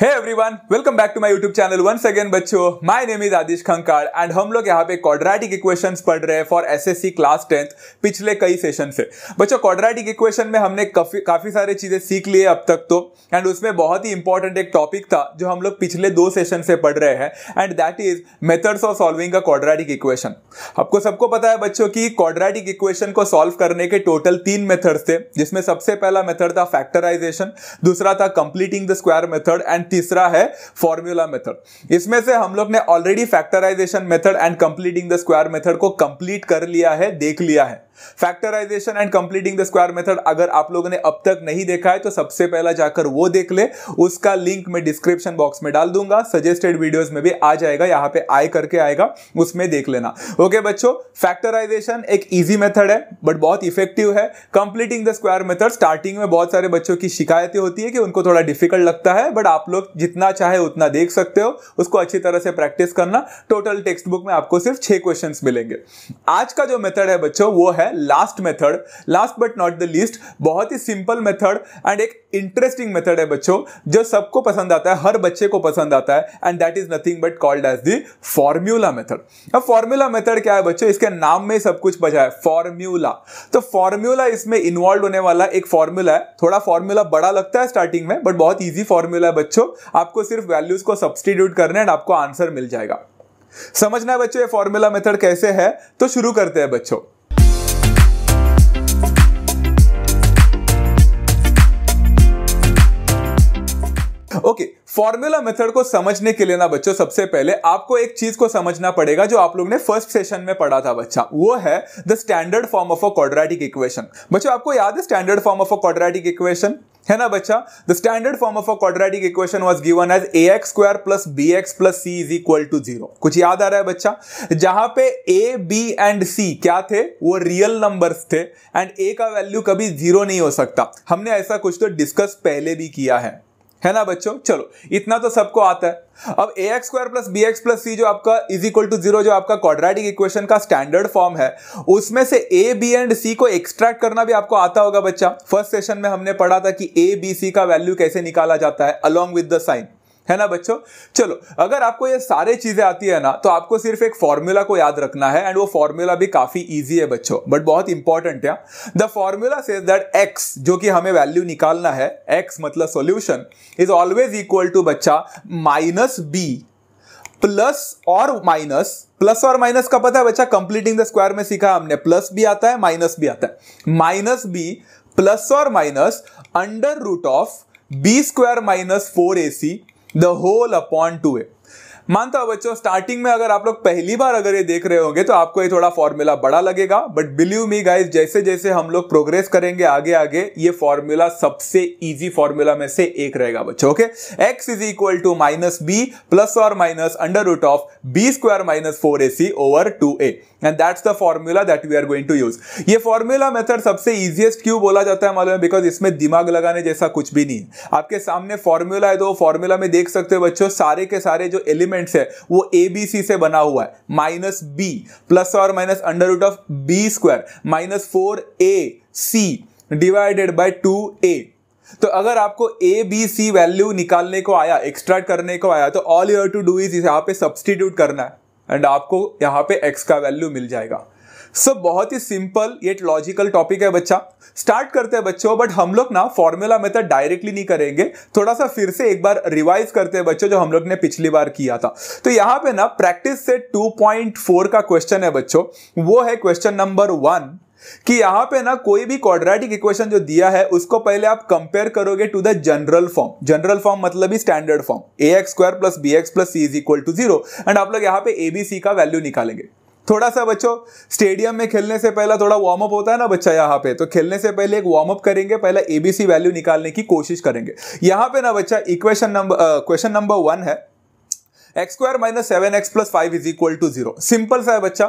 है everyone welcome back to my YouTube channel one again बच्चों my name is Aadish Khankar and हम लोग यहाँ पे क्वाड्रेटिक इक्वेशन पढ़ रहे हैं for S S C class tenth पिछले कई सेशन से बच्चों क्वाड्रेटिक इक्वेशन में हमने काफी काफी सारे चीजें सीख लिए अब तक तो एंड उसमें बहुत ही इंपॉर्टेंट एक टॉपिक था जो हम लोग पिछले दो सेशन से पढ़ रहे हैं and that is methods of solving a quadratic equation आपको सबको पता है बच्चों की क्वाड्रेटिक इक्वेशन को सॉल्व करने के टोटल तीन मेथड्स थे जिसमें सबसे पहला मेथड था फैक्टराइजेशन दूसरा था completing the square method and तीसरा है फॉर्मूला मेथड इसमें से हम लोग ने already factorisation method and completing the square method को कंप्लीट कर लिया है देख लिया है factorisation and completing the square method अगर आप लोगों ने अब तक नहीं देखा है तो सबसे पहला जाकर वो देख ले उसका लिंक मैं डिस्क्रिप्शन बॉक्स में डाल दूंगा सजेस्टेड वीडियोस में भी आ जाएगा यहां पे आय करके आएगा उसमें देख लेना ओके बच्चों फैक्टराइजेशन एक ईजी मेथड है बट बहुत इफेक्टिव है completing the square method starting में बहुत सारे बच्चों की शिकायतें होती है कि उनको थोड़ा डिफिकल्ट लगता है बट आप लोग जितना चाहे उतना देख सकते हो उसको अच्छी तरह से प्रैक्टिस करना टोटल टेक्स्ट बुक में आपको सिर्फ छह क्वेश्चन मिलेंगे आज का जो मेथड है बच्चों वो है है last method last but not the least बहुत ही सिंपल मेथड एंड एक इंटरेस्टिंग मेथड है बच्चों जो सबको पसंद आता है हर बच्चे को पसंद आता है and that is nothing but called as the formula method अब फॉर्म्यूला मेथड क्या है बच्चों इसके नाम में सब कुछ बचा है फॉर्म्यूला तो फॉर्म्यूला इसमें इन्वॉल्व होने वाला एक फॉर्म्यूला है थोड़ा फॉर्म्यूला बड़ा लगता है स्टार्टिंग में बट बहुत ईजी फॉर्म्यूला है बच्चों आपको सिर्फ वैल्यूज को सब्सटीट्यूट करने एंड आपको आंसर मिल जाएगा समझना है बच्चों ये फॉर्मूला मेथड कैसे है तो शुरू करते हैं बच्चों ओके फॉर्मूला मेथड को समझने के लिए ना बच्चों सबसे पहले आपको एक चीज को समझना पड़ेगा जो आप लोग ने फर्स्ट सेशन में पढ़ा था बच्चा वो है the standard form of a quadratic equation बच्चों आपको याद है standard form of a quadratic equation है ना बच्चा the standard form of a quadratic equation was given as A x square plus B x plus C is equal to zero कुछ याद आ रहा है बच्चा जहां पे ए बी एंड सी क्या थे वो रियल नंबर्स थे एंड ए का वैल्यू कभी जीरो नहीं हो सकता हमने ऐसा कुछ तो डिस्कस पहले भी किया है है ना बच्चों चलो इतना तो सबको आता है अब A x square plus B x plus C जो आपका इज इक्वल टू जीरो जो आपका क्वाड्रेटिक इक्वेशन का स्टैंडर्ड फॉर्म है उसमें से ए बी एंड सी को एक्सट्रैक्ट करना भी आपको आता होगा बच्चा फर्स्ट सेशन में हमने पढ़ा था कि ए बी सी का वैल्यू कैसे निकाला जाता है अलॉन्ग विद द साइन है ना बच्चों चलो अगर आपको ये सारे चीजें आती है ना तो आपको सिर्फ एक फॉर्मूला को याद रखना है एंड वो फॉर्मूला भी काफी ईजी है बच्चों बट बहुत इंपॉर्टेंट है द फॉर्मूला से दैट एक्स जो कि हमें वैल्यू निकालना है एक्स मतलब solution is always equal to बच्चा माइनस बी प्लस और माइनस प्लस और माइनस का पता है बच्चा कंप्लीटिंग द स्क्वायर में सीखा हमने प्लस भी आता है माइनस भी आता है माइनस बी प्लस और minus under root of B square minus four A C the whole upon 2 it मानता हूं बच्चों स्टार्टिंग में अगर आप लोग पहली बार अगर ये देख रहे होंगे तो आपको ये थोड़ा फॉर्मूला बड़ा लगेगा बट बिलीव मी गाइज जैसे जैसे हम लोग प्रोग्रेस करेंगे आगे आगे ये फॉर्मूला सबसे इजी फॉर्मूला में से एक रहेगा बच्चों okay X is equal to minus B plus और minus under root of B square minus four A C over two A and that's the formula that we are going to use ये formula method सबसे easiest क्यों बोला जाता है मालूम है because इसमें दिमाग लगाने जैसा कुछ भी नहीं है आपके सामने फॉर्मूला है तो फॉर्मूला में देख सकते हो बच्चों सारे के सारे जो एलिमेंट एलिमेंट्स है वो ए बी सी से बना हुआ है माइनस बी प्लस और minus under root of B square minus four A C divided by two A तो अगर आपको ए बी सी वैल्यू निकालने को आया एक्सट्रैक्ट करने को आया तो all you to do is यहाँ पे सब्सटीट्यूट करना है एंड आपको यहाँ पे एक्स का वैल्यू मिल जाएगा सब बहुत ही सिंपल येट लॉजिकल टॉपिक है बच्चा स्टार्ट करते हैं बच्चों बट हम लोग ना फॉर्मूला मेथड डायरेक्टली नहीं करेंगे थोड़ा सा फिर से एक बार रिवाइज करते हैं बच्चों जो हम लोग ने पिछली बार किया था तो यहाँ पे ना प्रैक्टिस से 2.4 का क्वेश्चन है बच्चों वो है क्वेश्चन नंबर वन कि यहां पे ना कोई भी क्वाड्रेटिक इक्वेशन जो दिया है उसको पहले आप कंपेयर करोगे to the general form general form मतलब ही standard form A x square plus B x plus C is equal to zero and आप लोग यहां पे एबीसी का वैल्यू निकालेंगे थोड़ा सा बच्चों स्टेडियम में खेलने से पहला थोड़ा वार्म अप होता है ना बच्चा यहाँ पे तो खेलने से पहले एक वार्म अप करेंगे पहले एबीसी वैल्यू निकालने की कोशिश करेंगे यहाँ पे ना बच्चा equation number question number one है x square minus seven X plus five is equal to zero simple सा है बच्चा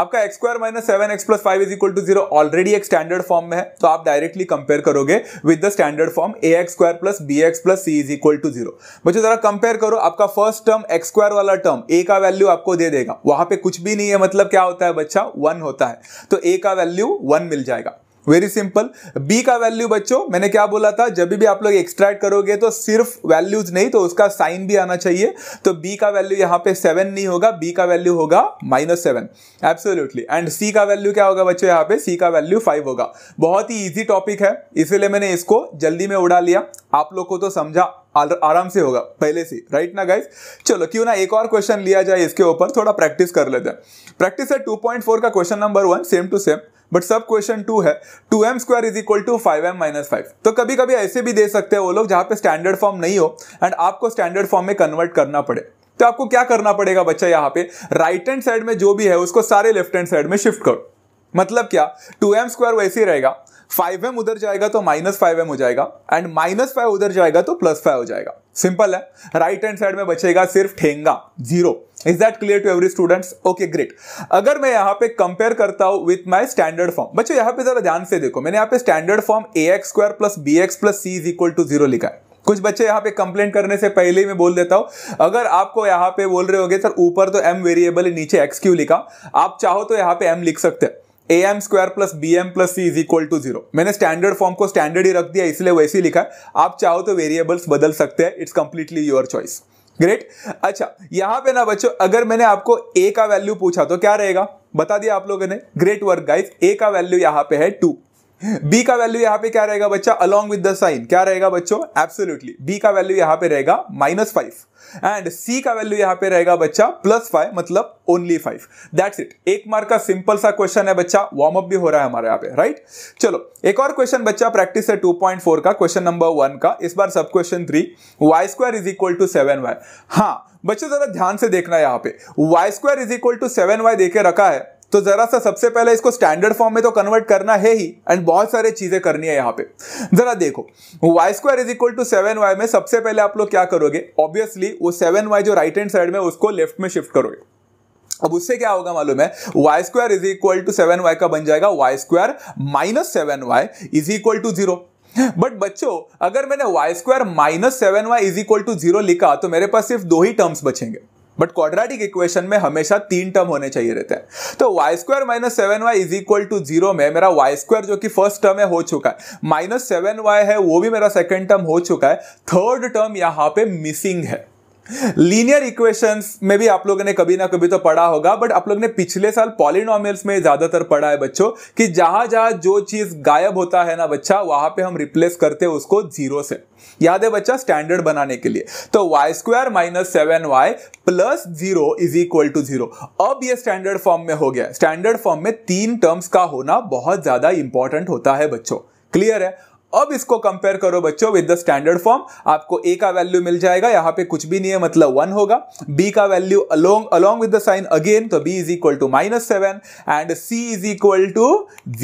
आपका X square minus seven X plus five is equal to zero already एक स्टैंडर्ड फॉर्म में है तो आप डायरेक्टली कंपेयर करोगे with the standard form A x square plus B x plus C is equal to zero बच्चे जरा compare करो आपका फर्स्ट टर्म एक्स स्क्वायर वाला टर्म ए का वैल्यू आपको दे देगा वहां पे कुछ भी नहीं है मतलब क्या होता है बच्चा वन होता है तो ए का वैल्यू वन मिल जाएगा वेरी सिंपल बी का वैल्यू बच्चों मैंने क्या बोला था जब भी आप लोग एक्सट्रैक्ट करोगे तो सिर्फ वैल्यूज नहीं तो उसका साइन भी आना चाहिए तो बी का वैल्यू यहाँ पे सेवन नहीं होगा बी का वैल्यू होगा माइनस सेवन एब्सोल्यूटली एंड सी का वैल्यू क्या होगा बच्चों यहाँ पे सी का वैल्यू फाइव होगा बहुत ही ईजी टॉपिक है इसीलिए मैंने इसको जल्दी में उड़ा लिया आप लोग को तो समझा आराम से होगा पहले से राइट ना गाइज चलो क्यों ना एक और क्वेश्चन लिया जाए इसके ऊपर थोड़ा प्रैक्टिस कर लेते हैं प्रैक्टिस है टू का question number one same to same but सब क्वेश्चन टू है two M square is equal to five M minus five तो कभी कभी ऐसे भी दे सकते हैं वो लोग जहां पे स्टैंडर्ड फॉर्म नहीं हो एंड आपको स्टैंडर्ड फॉर्म में कन्वर्ट करना पड़े तो आपको क्या करना पड़ेगा बच्चा यहाँ पे राइट हैंड साइड में जो भी है उसको सारे लेफ्ट हैंड साइड में शिफ्ट करो मतलब क्या टू एम स्क्वायर वैसे ही रहेगा फाइव एम उधर जाएगा तो माइनस फाइव एम हो जाएगा एंड माइनस फाइव उधर जाएगा तो प्लस फाइव हो जाएगा सिंपल है राइट हैंड साइड में बचेगा सिर्फ ठेंगा zero is that clear to every students okay great अगर मैं यहां पे कंपेयर करता हूं विथ माय स्टैंडर्ड फॉर्म बच्चों यहां पे जरा ध्यान से देखो मैंने यहां पे standard form A x square plus B x plus C is equal to zero लिखा है कुछ बच्चे यहाँ पे कंप्लेन करने से पहले ही मैं बोल देता हूं अगर आपको यहाँ पे बोल रहे होंगे सर ऊपर तो एम वेरिएबल नीचे एक्स क्यू लिखा आप चाहो तो यहाँ पे एम लिख सकते हैं A M square plus B M plus C is equal to zero मैंने स्टैंडर्ड फॉर्म को स्टैंडर्ड ही रख दिया इसलिए वैसे ही लिखा आप चाहो तो वेरिएबल्स बदल सकते हैं it's completely your choice great अच्छा यहां पे ना बच्चों अगर मैंने आपको ए का वैल्यू पूछा तो क्या रहेगा बता दिया आप लोगों ने ग्रेट वर्क गाइस ए का वैल्यू यहां पे है टू बी का वैल्यू यहां पे क्या रहेगा बच्चा अलॉन्ग विद द साइन क्या रहेगा बच्चों एब्सोल्युटली बी का वैल्यू यहां पे रहेगा माइनस फाइव एंड सी का वैल्यू यहां पे रहेगा बच्चा प्लस फाइव मतलब ओनली फाइव दैट्स इट एक मार्क का सिंपल सा क्वेश्चन है बच्चा वार्म अप भी हो रहा है हमारे यहाँ पे राइट चलो एक और क्वेश्चन बच्चा प्रैक्टिस है 2.4 का क्वेश्चन नंबर वन का इस बार सब question three Y square is equal to seven Y हाँ बच्चों जरा ध्यान से देखना यहाँ पे Y square is equal to seven Y देके रखा है तो जरा सा सबसे पहले इसको स्टैंडर्ड फॉर्म में तो कन्वर्ट करना है ही एंड बहुत सारे चीजें करनी है यहाँ पे जरा देखो Y square is equal to seven Y में सबसे पहले आप लोग क्या करोगे ऑब्वियसली वो सेवन वाई जो राइट हैंड साइड में उसको लेफ्ट में शिफ्ट करोगे अब उससे क्या होगा मालूम है Y square is equal to seven Y का बन जाएगा Y square minus seven Y is equal to zero but बच्चों अगर मैंने Y square minus seven Y is equal to zero लिखा तो मेरे पास सिर्फ दो ही टर्म्स बचेंगे बट क्वाड्रेटिक इक्वेशन में हमेशा तीन टर्म होने चाहिए रहते हैं तो Y square minus seven Y is equal to zero में मेरा वाई स्क्वायर जो कि फर्स्ट टर्म है हो चुका है माइनस सेवन वाई है वो भी मेरा सेकेंड टर्म हो चुका है थर्ड टर्म यहां पे मिसिंग है लीनियर इक्वेशंस में भी आप लोगों ने कभी ना कभी तो पढ़ा होगा बट आप लोग ने पिछले साल पॉलिनॉमियल्स में ज्यादातर पढ़ा है बच्चों कि जहां जहां जो चीज गायब होता है ना बच्चा वहां पे हम रिप्लेस करते हैं उसको जीरो से याद है बच्चा स्टैंडर्ड बनाने के लिए तो Y square minus seven y plus zero is equal to zero अब ये स्टैंडर्ड फॉर्म में हो गया स्टैंडर्ड फॉर्म में तीन टर्म्स का होना बहुत ज्यादा इंपॉर्टेंट होता है बच्चों क्लियर है अब इसको कंपेयर करो बच्चों विद द स्टैंडर्ड फॉर्म आपको ए का वैल्यू मिल जाएगा यहाँ पे कुछ भी नहीं है मतलब वन होगा बी का value along along with the sign again तो b is equal to minus seven and c is equal to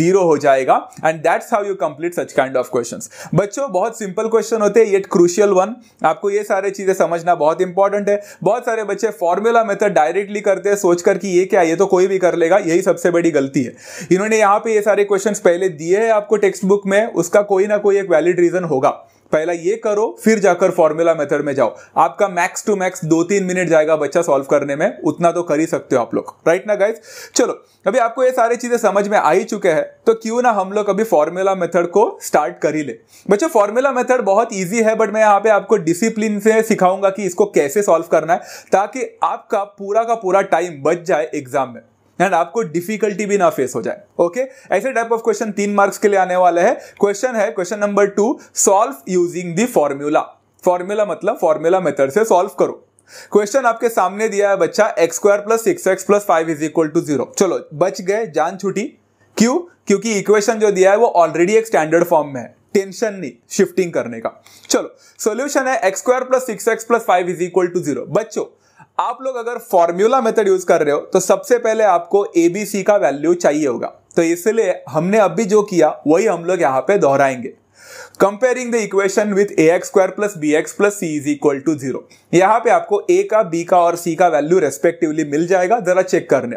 zero हो जाएगा and that's how you complete such kind of question बच्चों बहुत सिंपल क्वेश्चन होते हैं yet crucial one आपको ये सारे चीजें समझना बहुत इंपॉर्टेंट है बहुत सारे बच्चे फॉर्मूला मेथड डायरेक्टली करते हैं सोचकर कि ये क्या ये तो कोई भी कर लेगा यही सबसे बड़ी गलती है इन्होंने यहाँ पे ये सारे क्वेश्चन पहले दिए हैं आपको टेक्स्ट बुक में उसका कोई ना ना कोई एक वैलिड रीजन होगा पहला ये करो फिर जाकर फॉर्मूला मेथड में जाओ आपका मैक्स टू मैक्स दो तीन मिनट जाएगा बच्चा सॉल्व करने में उतना तो कर ही सकते हो आप लोग राइट ना गाइज चलो अभी आपको ये सारी चीजें समझ में आ ही चुके हैं तो क्यों ना हम लोग अभी फॉर्मूला मेथड को स्टार्ट कर ही ले बच्चों फॉर्मूला मेथड बहुत ईजी है बट मैं यहाँ पे आपको डिसिप्लिन से सिखाऊंगा कि इसको कैसे सॉल्व करना है ताकि आपका पूरा का पूरा टाइम बच जाए एग्जाम में एंड आपको डिफिकल्टी भी ना फेस हो जाए ओके ऐसे टाइप ऑफ क्वेश्चन तीन मार्क्स के लिए आने वाले हैं क्वेश्चन है question number two solve using the formula formula मतलब फॉर्मूला मेथड से सॉल्व करो क्वेश्चन आपके सामने दिया है बच्चा x square plus six x plus five is equal to zero चलो बच गए जान छुटी क्यों क्योंकि इक्वेशन जो दिया है वो ऑलरेडी एक स्टैंडर्ड फॉर्म में है टेंशन नहीं शिफ्टिंग करने का चलो सॉल्यूशन है x square plus six x plus five is equal to zero बच्चों आप लोग अगर फॉर्म्यूला मेथड यूज कर रहे हो तो सबसे पहले आपको एबीसी का वैल्यू चाहिए होगा तो इसलिए हमने अभी जो किया वही हम लोग यहाँ पे दोहराएंगे comparing the equation with a x square plus B x plus C is equal to zero यहाँ पे आपको ए का बी का और सी का वैल्यू रेस्पेक्टिवली मिल जाएगा जरा चेक करने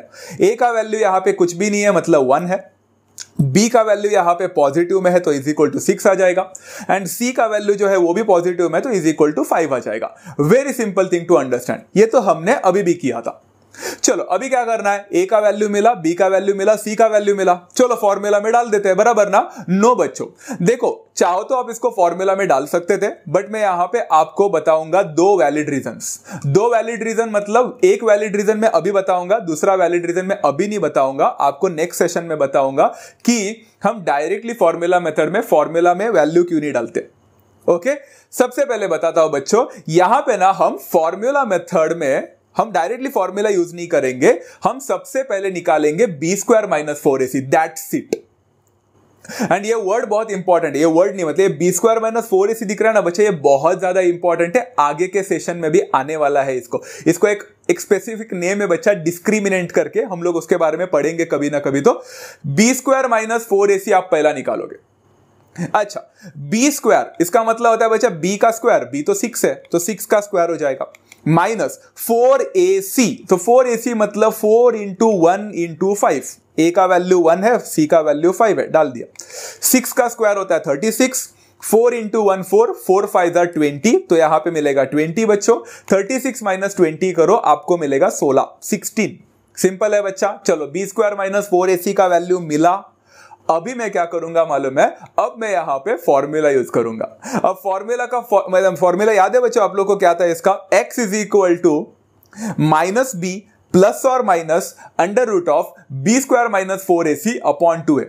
ए का वैल्यू यहाँ पे कुछ भी नहीं है मतलब वन है बी का वैल्यू यहाँ पे पॉजिटिव में है तो इज इक्वल टू सिक्स आ जाएगा एंड सी का वैल्यू जो है वो भी पॉजिटिव में तो इज इक्वल टू फाइव आ जाएगा very simple thing to understand ये तो हमने अभी भी किया था चलो अभी क्या करना है ए का वैल्यू मिला बी का वैल्यू मिला सी का वैल्यू मिला चलो फॉर्मूला में डाल देते हैं बराबर ना नो बच्चों देखो चाहो तो आप इसको फॉर्मूला में डाल सकते थे बट मैं यहां पे आपको बताऊंगा दो वैलिड रीजन दो वैलिड रीजन मतलब एक वैलिड रीजन में अभी बताऊंगा दूसरा वैलिड रीजन में अभी नहीं बताऊंगा आपको नेक्स्ट सेशन में बताऊंगा कि हम डायरेक्टली फॉर्मूला मेथड में फॉर्मूला में वैल्यू क्यों नहीं डालते ओके सबसे पहले बताता हूं बच्चों यहां पे ना हम फॉर्मूला मेथड में हम डायरेक्टली फॉर्मूला यूज नहीं करेंगे हम सबसे पहले निकालेंगे b square minus four A c that seat and ये वर्ड बहुत इंपॉर्टेंट है ये वर्ड नहीं मतलब बी स्क्वायर माइनस फोर ए सी दिख रहा है ना बच्चे ये बहुत ज्यादा इंपॉर्टेंट है आगे के सेशन में भी आने वाला है इसको इसको एक एक स्पेसिफिक नेम है बच्चा डिस्क्रिमिनेट करके हम लोग उसके बारे में पढ़ेंगे कभी ना कभी तो बी स्क्वायर माइनस फोर ए सी आप पहला निकालोगे अच्छा बी स्क्वायर इसका मतलब होता है बच्चा बी का स्क्वायर बी तो सिक्स है तो सिक्स का स्क्वायर हो जाएगा माइनस फोर ए सी तो फोर ए सी मतलब four into one into five a का वैल्यू वन है सी का वैल्यू फाइव है डाल दिया सिक्स का स्क्वायर होता है thirty six four into one four four five are twenty तो यहां पे मिलेगा ट्वेंटी बच्चों थर्टी सिक्स माइनस ट्वेंटी करो आपको मिलेगा सोलह सिक्सटीन सिंपल है बच्चा चलो बी स्क्वायर माइनस फोर ए सी का वैल्यू मिला अभी मैं क्या करूंगा मालूम है अब मैं यहां पे फॉर्मूला यूज करूंगा अब फॉर्मूला का मतलब फॉर्मूला याद है बच्चों आप लोगों को क्या था इसका x is equal to minus B plus और minus under root of B square minus four A c upon two a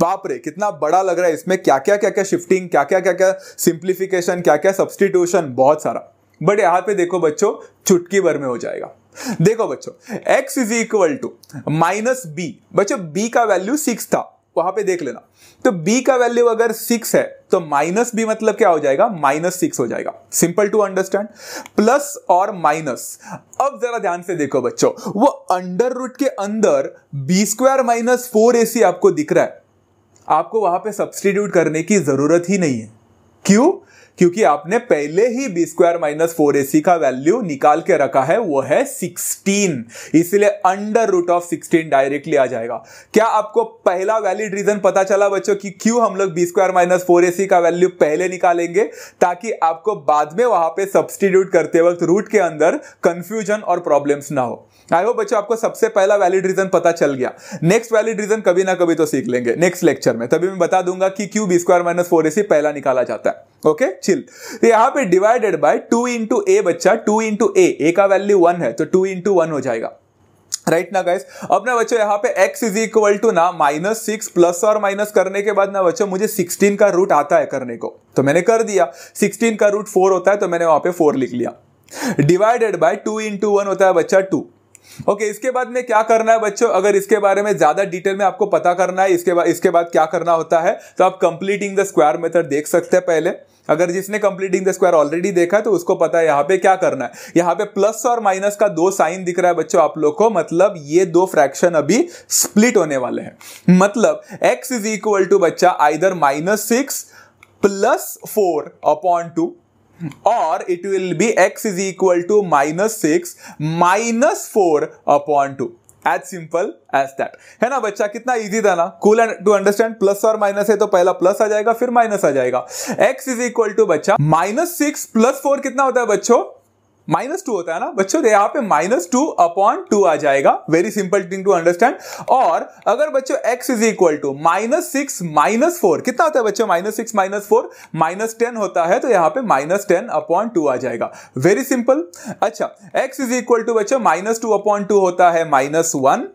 बाप रे कितना बड़ा लग रहा है इसमें क्या क्या क्या क्या शिफ्टिंग क्या क्या क्या क्या सिंप्लीफिकेशन क्या क्या सब्सटीट्यूशन बहुत सारा बट यहां पे देखो बच्चों चुटकी भर में हो जाएगा देखो बच्चों x is equal to minus b बच्चों b का वैल्यू सिक्स था वहां पे देख लेना तो b का वैल्यू अगर सिक्स है तो माइनस बी मतलब क्या हो जाएगा माइनस सिक्स हो जाएगा सिंपल टू अंडरस्टैंड प्लस और माइनस अब जरा ध्यान से देखो बच्चों वो अंडर रूट के अंदर बी स्क्वायर माइनस फोर ए सी आपको दिख रहा है आपको वहां पे सब्सटीट्यूट करने की जरूरत ही नहीं है क्यों क्योंकि आपने पहले ही b square minus four AC का वैल्यू निकाल के रखा है वो है सिक्सटीन इसलिए under root of sixteen directly आ जाएगा क्या आपको पहला वैलिड रीजन पता चला बच्चों कि क्यों हम लोग b square minus four AC का वैल्यू पहले निकालेंगे ताकि आपको बाद में वहां पे सब्सटीट्यूट करते वक्त रूट के अंदर कंफ्यूजन और प्रॉब्लम्स ना हो आई होप बच्चों आपको सबसे पहला वैलिड रीजन पता चल गया नेक्स्ट वैलिड रीजन कभी ना कभी तो सीख लेंगे नेक्स्ट लेक्चर में तभी मैं बता दूंगा कि क्यों b square minus four c पहला निकाला जाता है ओके चिल तो यहां पे divided by two into a बच्चा टू इंटू ए ए का वैल्यू वन है तो टू इंटू वन हो जाएगा राइट ना गाइस अब ना बच्चों यहाँ पे x इज इक्वल टू ना माइनस सिक्स प्लस और माइनस करने के बाद ना बच्चों मुझे 16 का रूट आता है करने को तो मैंने कर दिया 16 का रूट फोर होता है तो मैंने वहां पे फोर लिख लिया divided by two into one होता है बच्चा टू ओके okay, इसके बाद में क्या करना है बच्चों अगर इसके बारे में ज्यादा डिटेल में आपको पता करना है इसके बाद इसके बाद क्या करना होता है तो आप कंप्लीटिंग द स्क्वायर मेथड देख सकते हैं पहले अगर जिसने कंप्लीटिंग द स्क्वायर ऑलरेडी देखा तो उसको पता है यहाँ पे क्या करना है यहाँ पे प्लस और माइनस का दो साइन दिख रहा है बच्चों आप लोग को मतलब ये दो फ्रैक्शन अभी स्प्लिट होने वाले हैं मतलब एक्स इज इक्वल टू बच्चा either minus six plus four upon two और it will be x is equal to minus six minus four upon two as simple as that है ना बच्चा कितना इजी था ना cool and to understand plus और minus है तो पहला प्लस आ जाएगा फिर माइनस आ जाएगा एक्स इज इक्वल टू बच्चा माइनस सिक्स प्लस फोर कितना होता है बच्चों माइनस टू होता है ना बच्चों यहाँ पे माइनस टू अपॉन टू आ जाएगा very simple thing to understand और अगर बच्चों x is equal to minus six minus four कितना होता है बच्चों minus six minus four minus ten होता है तो यहाँ पे माइनस टेन अपॉन टू आ जाएगा वेरी सिंपल अच्छा एक्स इज इक्वल टू बच्चों माइनस टू अपॉन टू होता है माइनस वन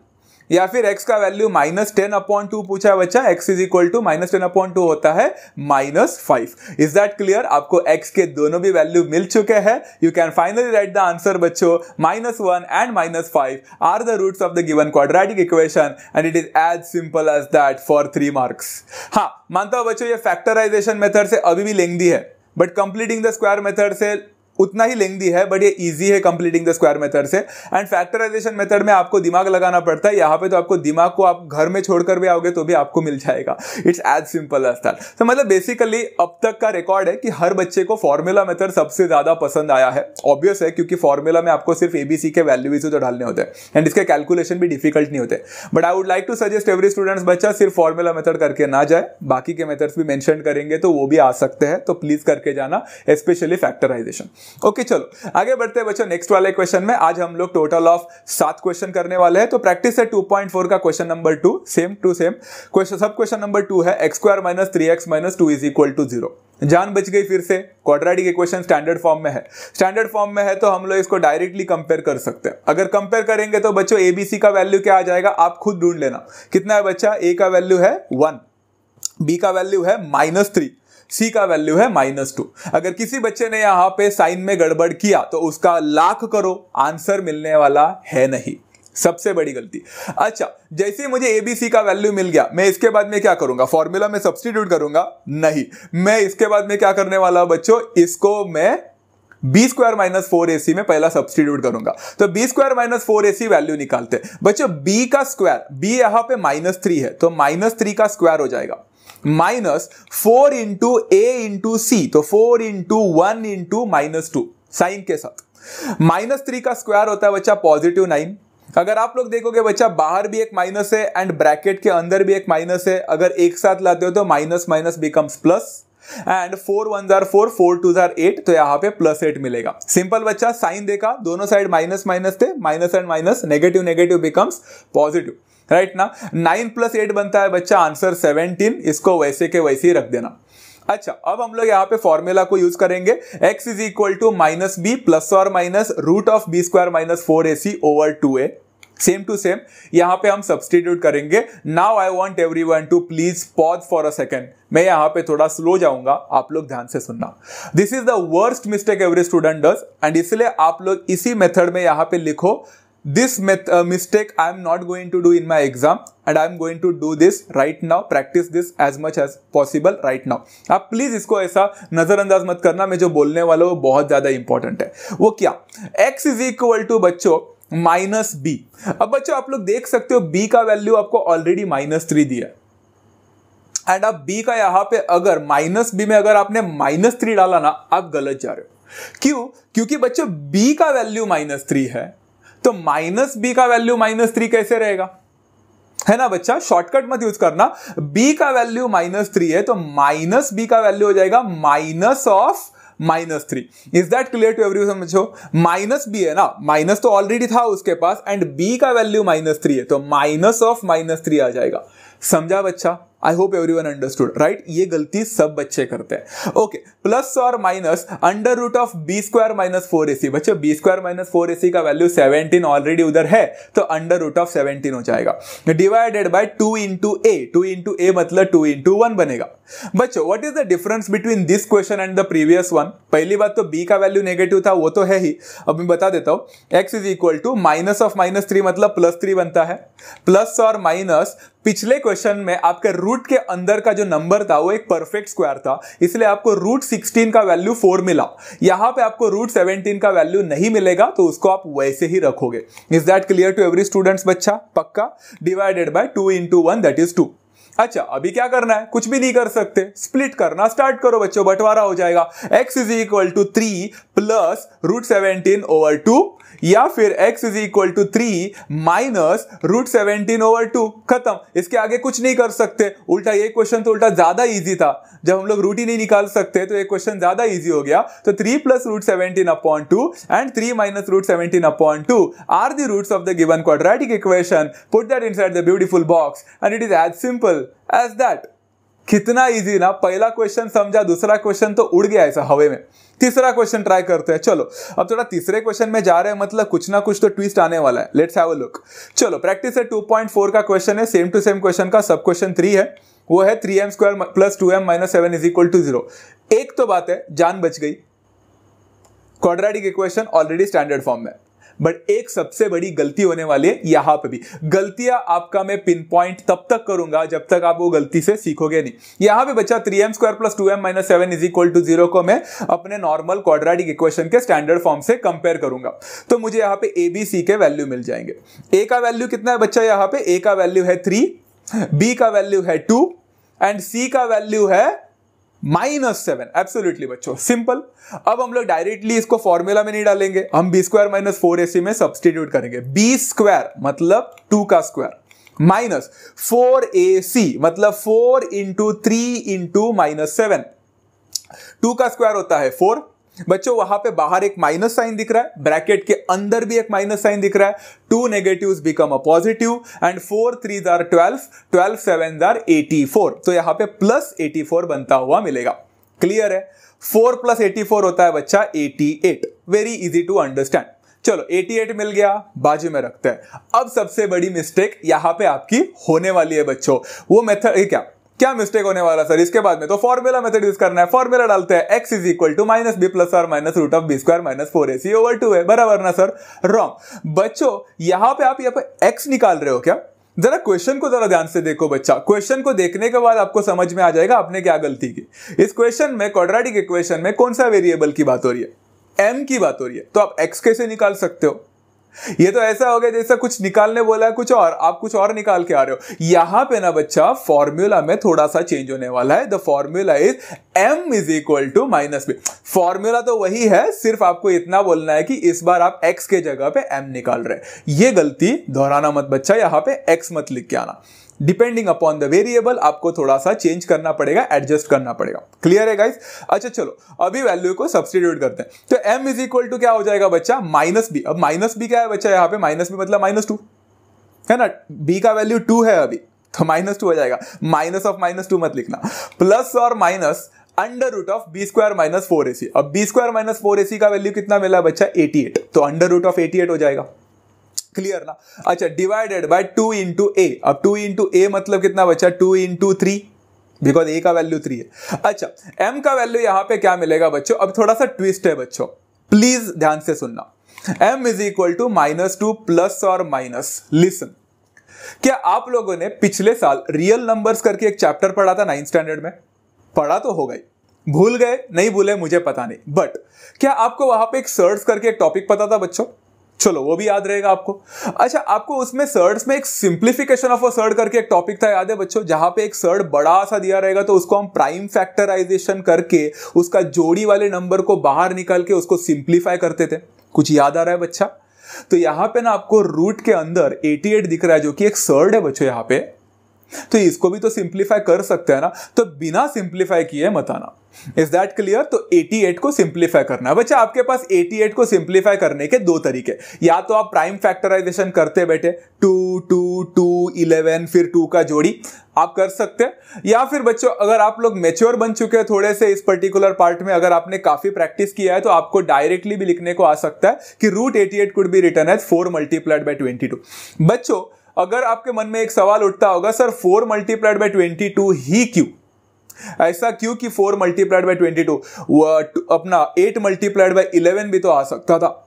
या फिर x का value minus ten upon two पूछा है बच्चा x is equal to minus ten upon two होता है minus five is that clear आपको x के दोनों भी वैल्यू मिल चुके हैं you can finally write the answer बच्चों minus one and minus five are the roots of the given quadratic equation and it is as simple as that for three marks हाँ मानता हूं बच्चों ये फैक्टराइजेशन मेथड से अभी भी lengthy है but completing the square method से उतना ही लेंदी है बट ये इजी है कंप्लीटिंग द स्क्वायर मेथड से एंड फैक्टराइजेशन मेथड में आपको दिमाग लगाना पड़ता है यहाँ पे तो आपको दिमाग को आप घर में छोड़कर भी आओगे तो भी आपको मिल जाएगा it's as simple as that तो मतलब बेसिकली अब तक का रिकॉर्ड है कि हर बच्चे को फॉर्मूला मेथड सबसे ज्यादा पसंद आया है ऑब्वियस है क्योंकि फॉर्मूला में आपको सिर्फ एबीसी के वैल्यूज तो डालने होते हैं एंड इसके कैलकुलेशन भी डिफिकल्ट नहीं होते but I would like to suggest every students बच्चा सिर्फ फॉर्मूला मेथड करके ना जाए बाकी के मेथड्स भी मेंशन करेंगे तो वो भी आ सकते हैं तो प्लीज करके जाना स्पेशली फैक्टराइजेशन ओके चलो आगे बढ़ते हैं बच्चों नेक्स्ट वाले क्वेश्चन में आज हम लोग टोटल ऑफ सात क्वेश्चन करने वाले हैं तो प्रैक्टिस है टू पॉइंट फोर का question number two same to same question सब क्वेश्चन नंबर टू है x square minus three x minus two is equal to zero जान बच गई फिर से क्वाड्रेटिक इक्वेशन स्टैंडर्ड फॉर्म में है स्टैंडर्ड फॉर्म में है तो हम लोग इसको डायरेक्टली कंपेयर कर सकते हैं अगर कंपेयर करेंगे तो बच्चों एबीसी का वैल्यू क्या आ जाएगा आप खुद ढूंढ लेना कितना है बच्चा ए का वैल्यू है वन बी का वैल्यू है माइनस थ्री सी का वैल्यू है माइनस टू अगर किसी बच्चे ने यहां पे साइन में गड़बड़ किया तो उसका लाख करो आंसर मिलने वाला है नहीं सबसे बड़ी गलती अच्छा जैसे ही मुझे एबीसी का वैल्यू मिल गया मैं इसके बाद में क्या करूंगा फॉर्मूला में सब्सटीट्यूट करूंगा नहीं मैं इसके बाद में क्या करने वाला हूं बच्चों इसको मैं b square minus four a में पहला सब्सटीट्यूट करूंगा तो b square minus four a value निकालते बच्चों बी का स्क्वायर बी यहां पे माइनस थ्री है तो माइनस थ्री का स्क्वायर हो जाएगा minus four into a into c तो four into one into minus two sign के साथ माइनस थ्री का स्क्वायर होता है बच्चा पॉजिटिव नाइन अगर आप लोग देखोगे बच्चा बाहर भी एक माइनस है एंड ब्रैकेट के अंदर भी एक माइनस है अगर एक साथ लाते हो तो minus minus becomes plus and four one जार फोर फोर टू जार एट तो यहां पे प्लस एट मिलेगा सिंपल बच्चा साइन देखा दोनों साइड माइनस माइनस थे minus and minus negative negative becomes positive right ना नाइन प्लस एट बनता है बच्चा आंसर सेवनटीन इसको वैसे के वैसे ही रख देना अच्छा अब हम लोग यहाँ पे फॉर्मूला को यूज करेंगे x is equal to minus B plus और minus root of B square minus four A C over two a same to same यहाँ पे हम सब्सटीट्यूट करेंगे now I want everyone to please pause for a second मैं यहाँ पे थोड़ा slow जाऊंगा आप लोग ध्यान से सुनना this is the worst mistake every student does and इसलिए आप लोग इसी मेथड में यहाँ पे लिखो this uh, mistake I am not going to do in my exam and I am going to do this right now practice this as much as possible right now ab please isko aisa nazar andaz mat karna main jo bolne wala hu bahut zyada important hai wo kya x is equal to bachcho minus b अब बच्चों आप लोग देख सकते हो b का value आपको already minus three दिया एंड अब बी का यहां पे अगर माइनस बी में अगर आपने माइनस थ्री डाला ना आप गलत जा रहे हो क्यों क्योंकि बच्चों बी का वैल्यू माइनस थ्री है तो माइनस बी का वैल्यू माइनस थ्री कैसे रहेगा है ना बच्चा शॉर्टकट मत यूज करना b का वैल्यू माइनस थ्री है तो माइनस बी का वैल्यू हो जाएगा minus of minus three is that clear to every समझो माइनस बी है ना माइनस तो ऑलरेडी था उसके पास एंड बी का वैल्यू माइनस थ्री है तो माइनस ऑफ माइनस थ्री आ जाएगा समझा बच्चा I hope everyone understood right ये गलती सब बच्चे करते हैं ओके प्लस और minus under root of B square minus four A c बच्चे बी स्क्वायर माइनस फोर ए सी का वैल्यू सेवनटीन ऑलरेडी उधर है तो अंडर रूट ऑफ सेवनटीन हो जाएगा divided by two into a two into a मतलब two into one बनेगा बच्चों what is the difference between this question and the previous one पहली बात तो बी का वैल्यू नेगेटिव था वो तो है ही अब मैं बता देता हूं x is equal to minus of minus three मतलब प्लस थ्री बनता है प्लस और माइनस पिछले क्वेश्चन में आपके रूट के अंदर का जो नंबर था वो एक परफेक्ट स्क्वायर था इसलिए आपको रूट सिक्सटीन का वैल्यू फोर मिला यहाँ पे आपको रूट सेवनटीन का वैल्यू नहीं मिलेगा तो उसको आप वैसे ही रखोगे is that clear to every students बच्चा पक्का divided by two into one that is two अच्छा अभी क्या करना है कुछ भी नहीं कर सकते स्प्लिट करना स्टार्ट करो बच्चों बंटवारा हो जाएगा x is equal to three plus root seventeen over two या फिर x is equal to three minus root seventeen over two खत्म इसके आगे कुछ नहीं कर सकते उल्टा ये क्वेश्चन तो उल्टा ज्यादा ईजी था जब हम लोग रूट ही नहीं निकाल सकते तो ये क्वेश्चन ज्यादा ईजी हो गया तो three plus root seventeen upon two and three minus root seventeen upon two are the roots of the given quadratic equation put that inside the beautiful box and it is as simple as that कितना easy ना पहला question समझा दूसरा question तो उड़ गया ऐसा हवे में तीसरा क्वेश्चन ट्राई करते हैं चलो अब थोड़ा तीसरे क्वेश्चन में जा रहे हैं मतलब कुछ ना कुछ तो ट्विस्ट आने वाला है लेट्स हैव अ लुक चलो प्रैक्टिस है टू पॉइंट फोर का क्वेश्चन है सेम टू सेम क्वेश्चन का सब क्वेश्चन थ्री है वो है three m square plus two m minus seven is equal to zero एक तो बात है जान बच गई quadratic equation already standard form में बट एक सबसे बड़ी गलती होने वाली है यहां पे भी गलतियां आपका मैं पिन पॉइंट तब तक करूंगा जब तक आप वो गलती से सीखोगे नहीं यहां पे बच्चा three m square plus two m minus seven is equal to zero को मैं अपने नॉर्मल क्वाड्रेटिक इक्वेशन के स्टैंडर्ड फॉर्म से कंपेयर करूंगा तो मुझे यहां पे ए बी सी के वैल्यू मिल जाएंगे ए का वैल्यू कितना है बच्चा यहां पे ए का वैल्यू है थ्री बी का वैल्यू है टू एंड सी का वैल्यू है माइनस सेवन एब्सोल्युटली बच्चों सिंपल अब हम लोग डायरेक्टली इसको फॉर्मूला में नहीं डालेंगे हम b square minus four ac में सब्सटीट्यूट करेंगे बी स्क्वायर मतलब टू का स्क्वायर माइनस फोर ए सी मतलब four into three into minus seven two का स्क्वायर होता है फोर बच्चों वहां पे बाहर एक माइनस साइन दिख रहा है ब्रैकेट के अंदर भी एक माइनस साइन दिख रहा है two negative become a positive and four three दर ट्वेल्व ट्वेल्व सेवन दर एटी फोर तो यहां पे प्लस एटी फोर बनता हुआ मिलेगा क्लियर है फोर प्लस एटी फोर होता है बच्चा eighty eight very easy to understand चलो 88 मिल गया बाजू में रखते हैं अब सबसे बड़ी मिस्टेक यहां पे आपकी होने वाली है बच्चों वो मेथड क्या क्या मिस्टेक होने वाला सर इसके बाद में तो फॉर्मूला मेथड यूज करना है फॉर्मूला डालते हैं x is equal to minus B plus or minus root of B square minus four A C over two है बराबर ना सर रॉन्ग बच्चों यहां पे आप यहाँ पे एक्स निकाल रहे हो क्या जरा क्वेश्चन को जरा ध्यान से देखो बच्चा क्वेश्चन को देखने के बाद आपको समझ में आ जाएगा आपने क्या गलती की इस क्वेश्चन में क्वाड्रेटिक इक्वेशन में कौन सा वेरिएबल की बात हो रही है एम की बात हो रही है तो आप एक्स कैसे निकाल सकते हो ये तो ऐसा हो गया जैसा कुछ निकालने बोला है कुछ और आप कुछ और निकाल के आ रहे हो यहां पे ना बच्चा फॉर्मूला में थोड़ा सा चेंज होने वाला है the formula is m is equal to minus b formula तो वही है सिर्फ आपको इतना बोलना है कि इस बार आप एक्स के जगह पे एम निकाल रहे हैं ये गलती दोहराना मत बच्चा यहां पे एक्स मत लिख के आना डिपेंडिंग अपॉन द वेरिएबल आपको थोड़ा सा चेंज करना पड़ेगा एडजस्ट करना पड़ेगा क्लियर है गाइस अच्छा चलो अभी वैल्यू को सब्सटीट्यूट करते हैं तो एम इज इक्वल टू क्या हो जाएगा बच्चा माइनस बी अब माइनस बी क्या है बच्चा यहाँ पे माइनस बी मतलब माइनस टू है ना बी का वैल्यू टू है अभी तो माइनस टू हो जाएगा माइनस ऑफ माइनस टू मत लिखना प्लस और minus under root of B square minus four A c अब b square minus four AC का वैल्यू कितना मिला बच्चा एटी एट तो under root of eighty eight हो जाएगा क्लियर ना अच्छा divided by two into a अब टू इंटू ए मतलब कितना बचा two into three because a का वैल्यू थ्री है अच्छा एम का वैल्यू यहां पे क्या मिलेगा बच्चों अब थोड़ा सा ट्विस्ट है बच्चों प्लीज ध्यान से सुनना m is equal to minus two plus और माइनस लिसन क्या आप लोगों ने पिछले साल रियल नंबर्स करके एक चैप्टर पढ़ा था नाइन्थ स्टैंडर्ड में पढ़ा तो हो गई भूल गए नहीं भूले मुझे पता नहीं बट क्या आपको वहां पे एक सर्च करके एक टॉपिक पता था बच्चों चलो वो भी याद रहेगा आपको अच्छा आपको उसमें सर्ड्स में एक सिंप्लीफिकेशन ऑफ अ सर्ड करके एक टॉपिक था याद है बच्चों जहां पे एक सर्ड बड़ा सा दिया रहेगा तो उसको हम प्राइम फैक्टराइजेशन करके उसका जोड़ी वाले नंबर को बाहर निकाल के उसको सिंप्लीफाई करते थे कुछ याद आ रहा है बच्चा तो यहां पे ना आपको रूट के अंदर 88 दिख रहा है जो कि एक सर्ड है बच्चों यहां पे तो इसको भी तो सिंप्लीफाई कर सकते हैं ना तो बिना सिंप्लीफाई किए मत आना इज दैट क्लियर तो 88 को सिंप्लीफाई करना है बच्चा आपके पास 88 को सिंप्लीफाई करने के दो तरीके या तो आप प्राइम फैक्टराइजेशन करते बैठे टू टू टू इलेवन फिर टू का जोड़ी आप कर सकते हैं या फिर बच्चों अगर आप लोग मेच्योर बन चुके हैं थोड़े से इस पर्टिकुलर पार्ट में अगर आपने काफी प्रैक्टिस किया है तो आपको डायरेक्टली भी लिखने को आ सकता है कि root eighty eight could be written as four multiplied by twenty two बच्चों अगर आपके मन में एक सवाल उठता होगा sir four multiplied by twenty two ही क्यों ऐसा क्यों कि four multiplied by twenty two अपना एट मल्टीप्लाइड बाई इलेवन भी तो आ सकता था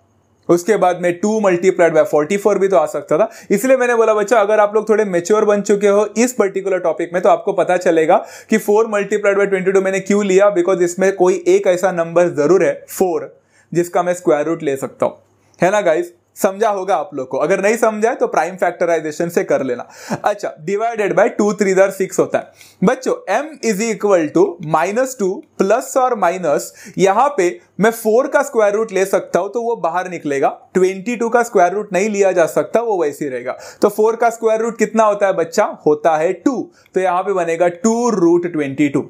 उसके बाद में two multiplied by forty four भी तो आ सकता था इसलिए मैंने बोला बच्चा अगर आप लोग थोड़े मेच्योर बन चुके हो इस पर्टिकुलर टॉपिक में तो आपको पता चलेगा कि four multiplied by twenty two मैंने क्यों लिया बिकॉज इसमें कोई एक ऐसा नंबर जरूर है फोर जिसका मैं स्क्वायर रूट ले सकता हूं है ना गाइज समझा होगा आप लोग को अगर नहीं समझा है तो प्राइम फैक्टराइजेशन से कर लेना अच्छा डिवाइडेड बाय टू थ्री दर सिक्स होता है बच्चों m is equal to minus two plus और माइनस यहां पे मैं फोर का स्क्वायर रूट ले सकता हूं तो वो बाहर निकलेगा ट्वेंटी टू का स्क्वायर रूट नहीं लिया जा सकता वो वैसे रहेगा तो फोर का स्क्वायर रूट कितना होता है बच्चा होता है टू तो यहां पे बनेगा two root twenty two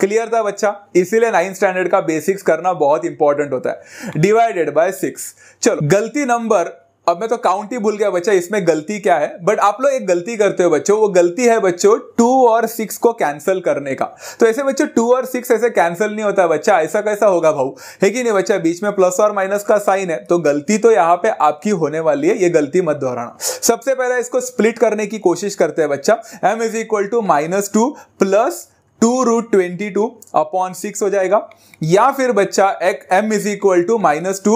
clear था बच्चा इसीलिए नाइन्थ स्टैंडर्ड का बेसिक्स करना बहुत इंपॉर्टेंट होता है डिवाइडेड बाय सिक्स चलो गलती नंबर अब मैं तो काउंट ही भूल गया बच्चा इसमें गलती क्या है बट आप लोग एक गलती करते हो बच्चों वो गलती है बच्चों टू और सिक्स को कैंसिल करने का तो ऐसे बच्चों टू और सिक्स ऐसे कैंसिल नहीं होता बच्चा ऐसा कैसा होगा भाऊ है कि नहीं बच्चा बीच में प्लस और माइनस का साइन है तो गलती तो यहाँ पे आपकी होने वाली है ये गलती मत दोहराना सबसे पहले इसको स्प्लिट करने की कोशिश करते हैं बच्चा m is equal to minus two plus two root twenty two upon six हो जाएगा या फिर बच्चा एक m is equal to minus two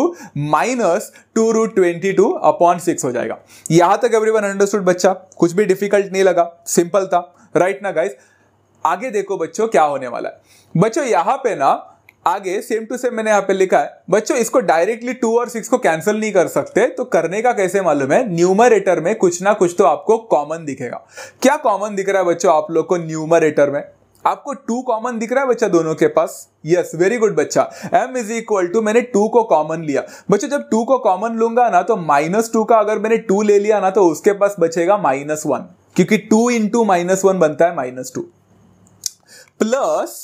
minus two root twenty two upon six हो जाएगा यहां तक एवरी वन अंडरस्टूड बच्चा कुछ भी डिफिकल्ट नहीं लगा सिंपल था राइट ना गाइज आगे देखो बच्चों क्या होने वाला है बच्चों यहां पे ना आगे सेम टू सेम मैंने यहां पे लिखा है बच्चों इसको डायरेक्टली टू और सिक्स को कैंसिल नहीं कर सकते तो करने का कैसे मालूम है न्यूमरेटर में कुछ ना कुछ तो आपको कॉमन दिखेगा क्या कॉमन दिख रहा है बच्चों आप लोग को न्यूमरेटर में आपको टू कॉमन दिख रहा है बच्चा दोनों के पास यस वेरी गुड बच्चा एम इज इक्वल टू मैंने टू को कॉमन लिया बच्चा जब टू को कॉमन लूंगा ना तो माइनस टू का अगर मैंने टू ले लिया ना तो उसके पास बचेगा माइनस वन क्योंकि टू इंटू माइनस वन बनता है minus two plus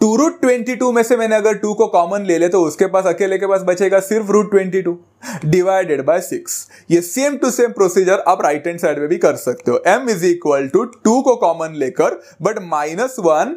two root twenty two में से मैंने अगर टू को कॉमन ले ले तो उसके पास अकेले के पास बचेगा सिर्फ root twenty two divided by six ये सेम टू सेम प्रोसीजर आप राइट हैंड साइड में भी कर सकते हो m is equal to two को कॉमन लेकर but minus one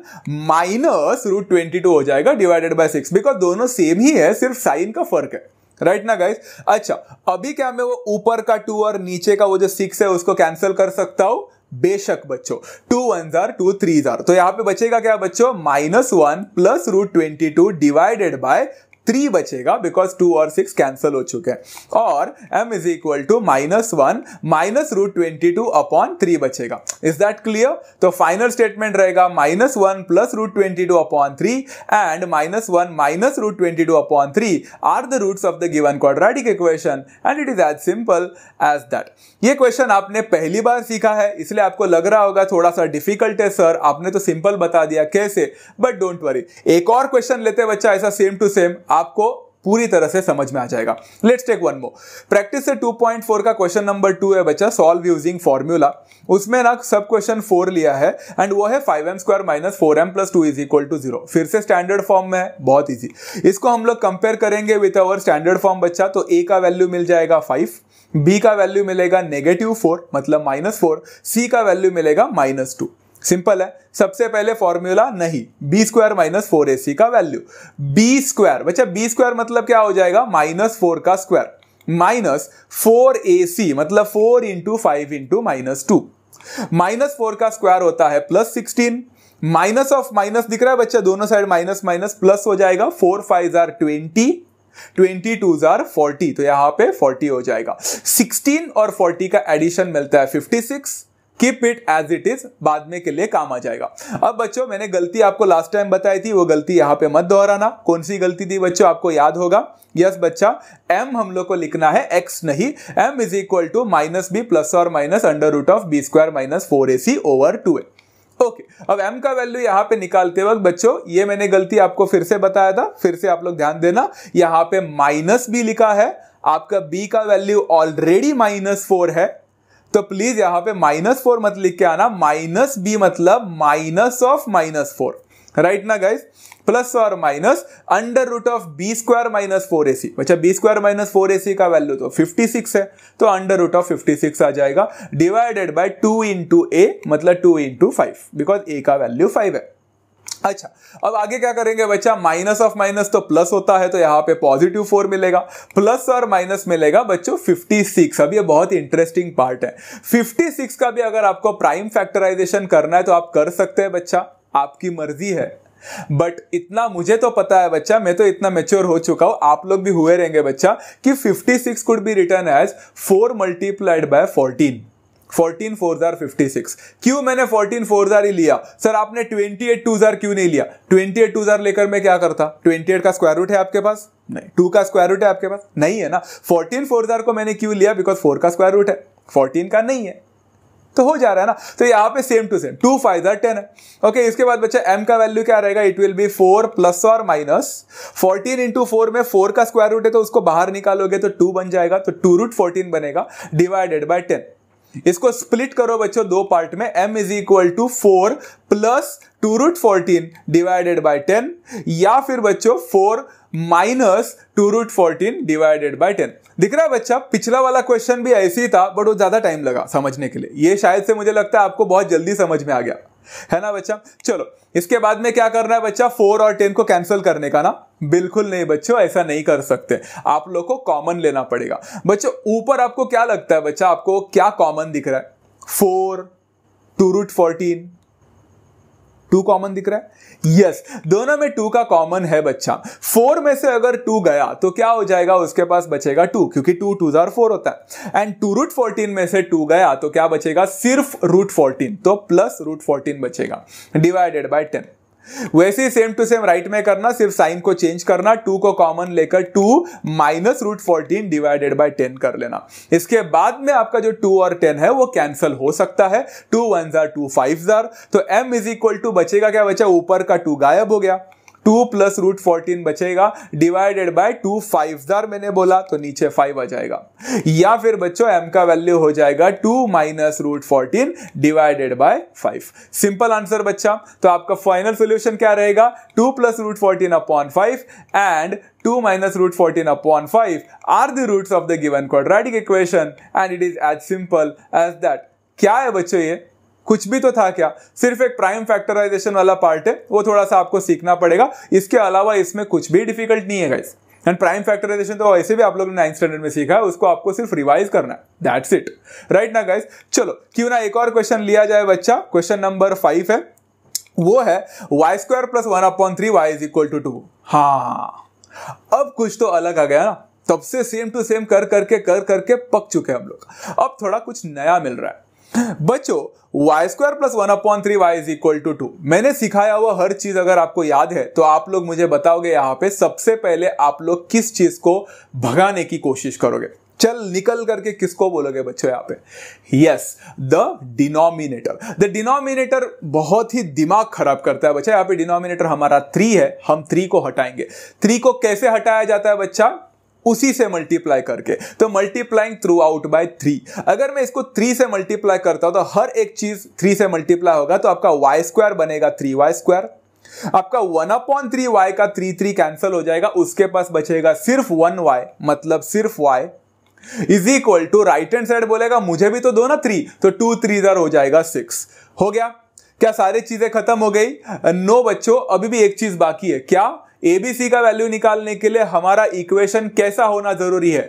minus root twenty two हो जाएगा डिवाइडेड बाय सिक्स बिकॉज दोनों सेम ही है सिर्फ साइन का फर्क है राइट ना गाइस अच्छा अभी क्या मैं वो ऊपर का टू और नीचे का वो जो सिक्स है उसको कैंसिल कर सकता हूं बेशक बच्चों टू वन जार टू थ्री जार तो यहां पे बचेगा क्या बच्चों minus one plus root twenty two divided by three बचेगा बिकॉज टू और सिक्स कैंसिल हो चुके हैं और m is equal to minus one minus root twenty two upon three बचेगा इज दैट क्लियर तो फाइनल स्टेटमेंट रहेगा minus one plus root twenty two upon three and minus one minus root twenty two upon three are the roots of the given quadratic equation and it is as simple as that ये question आपने पहली बार सीखा है इसलिए आपको लग रहा होगा थोड़ा सा डिफिकल्ट है सर आपने तो सिंपल बता दिया कैसे बट डोंट वरी एक और क्वेश्चन लेते हैं बच्चा ऐसा सेम टू सेम आपको पूरी तरह से समझ में आ जाएगा let's take one more practice से 2.4 का क्वेश्चन नंबर टू है बच्चा सॉल्व यूजिंग फॉर्मूला उसमें ना सब क्वेश्चन फोर लिया है एंड वो है five m square minus four m plus two is equal to zero फिर से स्टैंडर्ड फॉर्म में है बहुत ईजी इसको हम लोग कंपेयर करेंगे विथ अवर स्टैंडर्ड फॉर्म बच्चा तो ए का वैल्यू मिल जाएगा फाइव बी का वैल्यू मिलेगा नेगेटिव फोर मतलब माइनस फोर सी का वैल्यू मिलेगा माइनस टू सिंपल है सबसे पहले फॉर्मूला नहीं बी स्क्वायर माइनस फोर ए सी का वैल्यू बी स्क्वायर बच्चा बी स्क्वायर मतलब क्या हो जाएगा माइनस फोर का स्क्वायर माइनस फोर ए सी मतलब four into five into minus two minus four का स्क्वायर होता है plus sixteen minus of minus दिख रहा है बच्चा दोनों साइड माइनस माइनस प्लस हो जाएगा four five are twenty twenty two जार फोर्टी तो यहां पे फोर्टी हो जाएगा सिक्सटीन और फोर्टी का एडिशन मिलता है fifty six keep it as it is बाद में के लिए काम आ जाएगा अब बच्चों मैंने गलती आपको लास्ट टाइम बताई थी वो गलती यहां पे मत दोहराना कौन सी गलती थी बच्चों आपको याद होगा यस yes, बच्चा m हम लोग को लिखना है x नहीं m is equal to minus B plus और minus under root of B square minus four A C over two a okay okay, अब m का वैल्यू यहाँ पे निकालते वक्त बच्चों ये मैंने गलती आपको फिर से बताया था फिर से आप लोग ध्यान देना यहाँ पे माइनस बी लिखा है आपका b का वैल्यू ऑलरेडी माइनस फोर है तो प्लीज यहां पे माइनस फोर मत लिख के आना माइनस बी मतलब minus of minus four right ना गाइज प्लस और minus under root of B square minus four A c अच्छा बी स्क्वायर माइनस फोर ए सी का वैल्यू तो 56 है तो अंडर रूट ऑफ 56 आ जाएगा डिवाइडेड बाय 2 इंटू ए मतलब 2 इंटू फाइव बिकॉज ए का वैल्यू 5 है अच्छा अब आगे क्या करेंगे बच्चा माइनस ऑफ माइनस तो प्लस होता है तो यहाँ पे पॉजिटिव फोर मिलेगा प्लस और माइनस मिलेगा बच्चों 56 अब ये बहुत इंटरेस्टिंग पार्ट है फिफ्टी सिक्स का भी अगर आपको प्राइम फैक्टराइजेशन करना है तो आप कर सकते हैं बच्चा आपकी मर्जी है बट इतना मुझे तो पता है बच्चा मैं तो इतना मेच्योर हो चुका हूं आप लोग भी हुए रहेंगे बच्चा कि fifty six could be written as four multiplied by fourteen fourteen four जार फिफ्टी सिक्स क्यों मैंने फोर्टीन फोर जार ही लिया सर आपने ट्वेंटी एट टू जार क्यों नहीं लिया ट्वेंटी एट टू जार लेकर मैं क्या करता ट्वेंटी एट का स्क्वायर रूट है आपके पास नहीं टू का स्क्वायर रूट है आपके पास नहीं है ना फोर्टीन फोर जार को मैंने क्यों लिया बिकॉज फोर का स्क्वायर रूट है फोर्टीन का नहीं है तो हो जा रहा है ना तो यहाँ पे same to same to five जार टेन है ओके इसके बाद बच्चा एम का वैल्यू क्या रहेगा it will be four plus और माइनस फोर्टीन इंटू फोर में फोर का स्क्वायर रूट है तो उसको बाहर निकालोगे तो टू बन जाएगा तो टू रूट फोर्टीन बनेगा डिवाइडेड बाय टेन इसको स्प्लिट करो बच्चों दो पार्ट में m is equal to four plus two root fourteen divided by ten या फिर बच्चों four minus two root fourteen divided by ten दिख रहा है बच्चा पिछला वाला क्वेश्चन भी ऐसे ही था बट वो ज्यादा टाइम लगा समझने के लिए ये शायद से मुझे लगता है आपको बहुत जल्दी समझ में आ गया है ना बच्चा चलो इसके बाद में क्या करना है बच्चा फोर और टेन को कैंसिल करने का ना बिल्कुल नहीं बच्चों ऐसा नहीं कर सकते आप लोग को कॉमन लेना पड़ेगा बच्चों ऊपर आपको क्या लगता है बच्चा आपको क्या कॉमन दिख रहा है four two root fourteen two common दिख रहा है यस yes, दोनों में टू का कॉमन है बच्चा फोर में से अगर टू गया तो क्या हो जाएगा उसके पास बचेगा टू क्योंकि टू टू जार फोर होता है एंड टू रूट फोर्टीन में से टू गया तो क्या बचेगा सिर्फ रूट फोर्टीन तो प्लस रूट फोर्टीन बचेगा डिवाइडेड बाय टेन वैसे ही सेम टू सेम राइट में करना सिर्फ साइन को चेंज करना टू को कॉमन लेकर two minus root fourteen divided by ten कर लेना इसके बाद में आपका जो टू और टेन है वो कैंसिल हो सकता है टू वन जार टू फाइव जार तो एम इज इक्वल टू बचेगा क्या बचा ऊपर का टू गायब हो गया टू प्लस रूट फोर्टीन बचेगा डिवाइडेड बाय टू फाइव दर मैंने बोला तो नीचे फाइव आ जाएगा या फिर बच्चों एम का वैल्यू हो जाएगा two minus root fourteen divided by five simple answer बच्चा तो आपका फाइनल सोल्यूशन क्या रहेगा two plus root fourteen upon five and two minus root fourteen upon five are the roots of the given quadratic equation and it is as simple as that क्या है बच्चों ये कुछ भी तो था क्या सिर्फ एक प्राइम फैक्टराइजेशन वाला पार्ट है वो थोड़ा सा आपको सीखना पड़ेगा इसके अलावा इसमें कुछ भी डिफिकल्ट नहीं है गाइस एंड प्राइम फैक्टराइजेशन तो वैसे भी आप लोगों ने नाइन्थ स्टैंडर्ड में सीखा है उसको आपको सिर्फ रिवाइज करना है दैट्स इट राइट ना गाइस चलो क्यों ना एक और क्वेश्चन लिया जाए बच्चा क्वेश्चन नंबर फाइव है वो है Y square plus one upon three y is equal to two हाँ अब कुछ तो अलग आ गया ना तब से सेम टू सेम कर करके कर करके पक चुके हम लोग अब थोड़ा कुछ नया मिल रहा है बच्चों y square plus one upon three y is equal to two मैंने सिखाया हुआ हर चीज अगर आपको याद है तो आप लोग मुझे बताओगे यहाँ पे सबसे पहले आप लोग किस चीज को भगाने की कोशिश करोगे चल निकल करके किसको बोलोगे बच्चों यहाँ पे yes the denominator the denominator बहुत ही दिमाग खराब करता है बच्चा यहाँ पे डिनोमिनेटर हमारा थ्री है हम थ्री को हटाएंगे थ्री को कैसे हटाया जाता है बच्चा उसी से मल्टीप्लाई करके तो multiplying through out by three अगर मैं इसको थ्री से मल्टीप्लाई करता हूं तो हर एक चीज थ्री से मल्टीप्लाई होगा तो आपका वाई स्क्वायर बनेगा थ्री वाई स्क्वायर आपका वन अपॉन थ्री वाई का थ्री थ्री कैंसिल हो जाएगा उसके पास बचेगा सिर्फ वन वाई मतलब सिर्फ y is equal to right hand side बोलेगा मुझे भी तो दो ना थ्री तो टू थ्री हो जाएगा सिक्स हो गया क्या सारी चीजें खत्म हो गई नो बच्चों अभी भी एक चीज बाकी है क्या एबीसी का वैल्यू निकालने के लिए हमारा इक्वेशन कैसा होना जरूरी है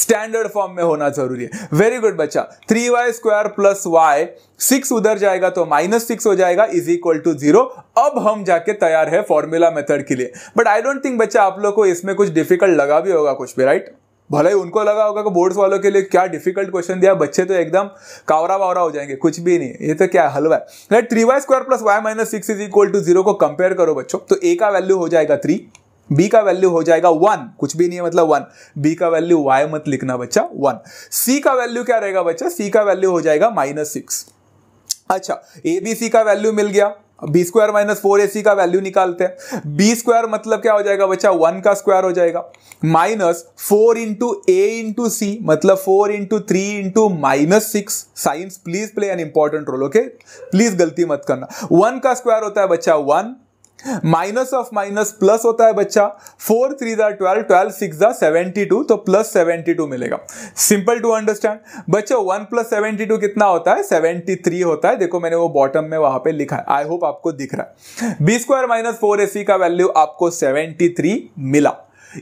स्टैंडर्ड फॉर्म में होना जरूरी है वेरी गुड बच्चा three Y square plus y six उधर जाएगा तो माइनस सिक्स हो जाएगा इज इक्वल टू जीरो अब हम जाके तैयार है फॉर्मूला मेथड के लिए बट आई डोंट थिंक बच्चा आप लोग को इसमें कुछ डिफिकल्ट लगा भी होगा कुछ भी राइट right? भले ही उनको लगा होगा कि बोर्ड्स वालों के लिए क्या डिफिकल्ट क्वेश्चन दिया बच्चे तो एकदम कावरा वावरा हो जाएंगे कुछ भी नहीं ये तो क्या हलवा है three Y square plus y minus six is equal to zero को कंपेयर करो बच्चों तो ए का वैल्यू हो जाएगा थ्री बी का वैल्यू हो जाएगा वन कुछ भी नहीं है मतलब वन बी का वैल्यू वाई मत लिखना बच्चा वन सी का वैल्यू क्या रहेगा बच्चा सी का वैल्यू हो जाएगा माइनस सिक्स अच्छा ए बी सी का वैल्यू मिल गया बी स्क्वायर माइनस फोर ए सी का वैल्यू निकालते हैं बी स्क्वायर मतलब क्या हो जाएगा बच्चा वन का स्क्वायर हो जाएगा minus four into a into c मतलब four into three into minus six signs please play an important role okay please गलती मत करना वन का स्क्वायर होता है बच्चा one minus of minus plus होता है बच्चा फोर थ्री दा twelve twelve six seventy two तो प्लस सेवेंटी टू मिलेगा सिंपल टू अंडरस्टैंड बच्चों वन प्लस सेवेंटी टू कितना होता है सेवेंटी थ्री होता है देखो मैंने वो बॉटम में वहां पे लिखा है आई होप आपको दिख रहा है बी स्क्वायर माइनस फोर ए सी का वैल्यू आपको सेवेंटी थ्री मिला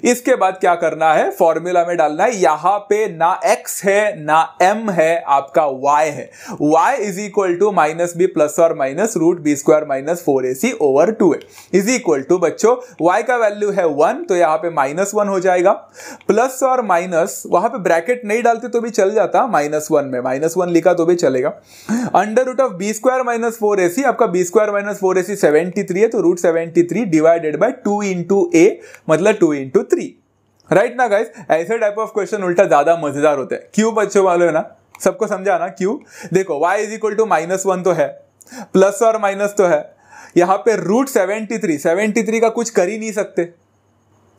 इसके बाद क्या करना है फॉर्मूला में डालना है यहां पे ना x है ना m है आपका y है y is equal to minus B plus और minus root b square minus four A C over two a is equal to बच्चों y का वैल्यू है वन तो यहां पे माइनस वन हो जाएगा प्लस और माइनस वहां पे ब्रैकेट नहीं डालते तो भी चल जाता माइनस वन में माइनस वन लिखा तो भी चलेगा under root of B square minus four A c आपका बी स्क्वायर माइनस फोर ए सी सेवेंटी थ्री है तो root seventy three divided by two into a मतलब two into two three right ना guys ऐसे टाइप ऑफ क्वेश्चन उल्टा ज्यादा मजेदार होते हैं क्यों बच्चों वालों है ना सबको समझा ना क्यों देखो y is equal to minus one तो है प्लस और माइनस तो है यहाँ पे root seventy three seventy three का कुछ कर ही नहीं सकते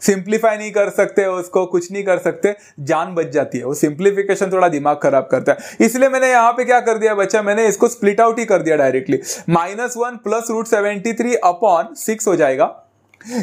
सिंप्लीफाई नहीं कर सकते उसको कुछ नहीं कर सकते जान बच जाती है वो सिंप्लीफिकेशन थोड़ा दिमाग खराब करता है इसलिए मैंने यहाँ पे क्या कर दिया बच्चा मैंने इसको स्प्लिट आउट ही कर दिया directly minus one plus root seventy three upon six हो जाएगा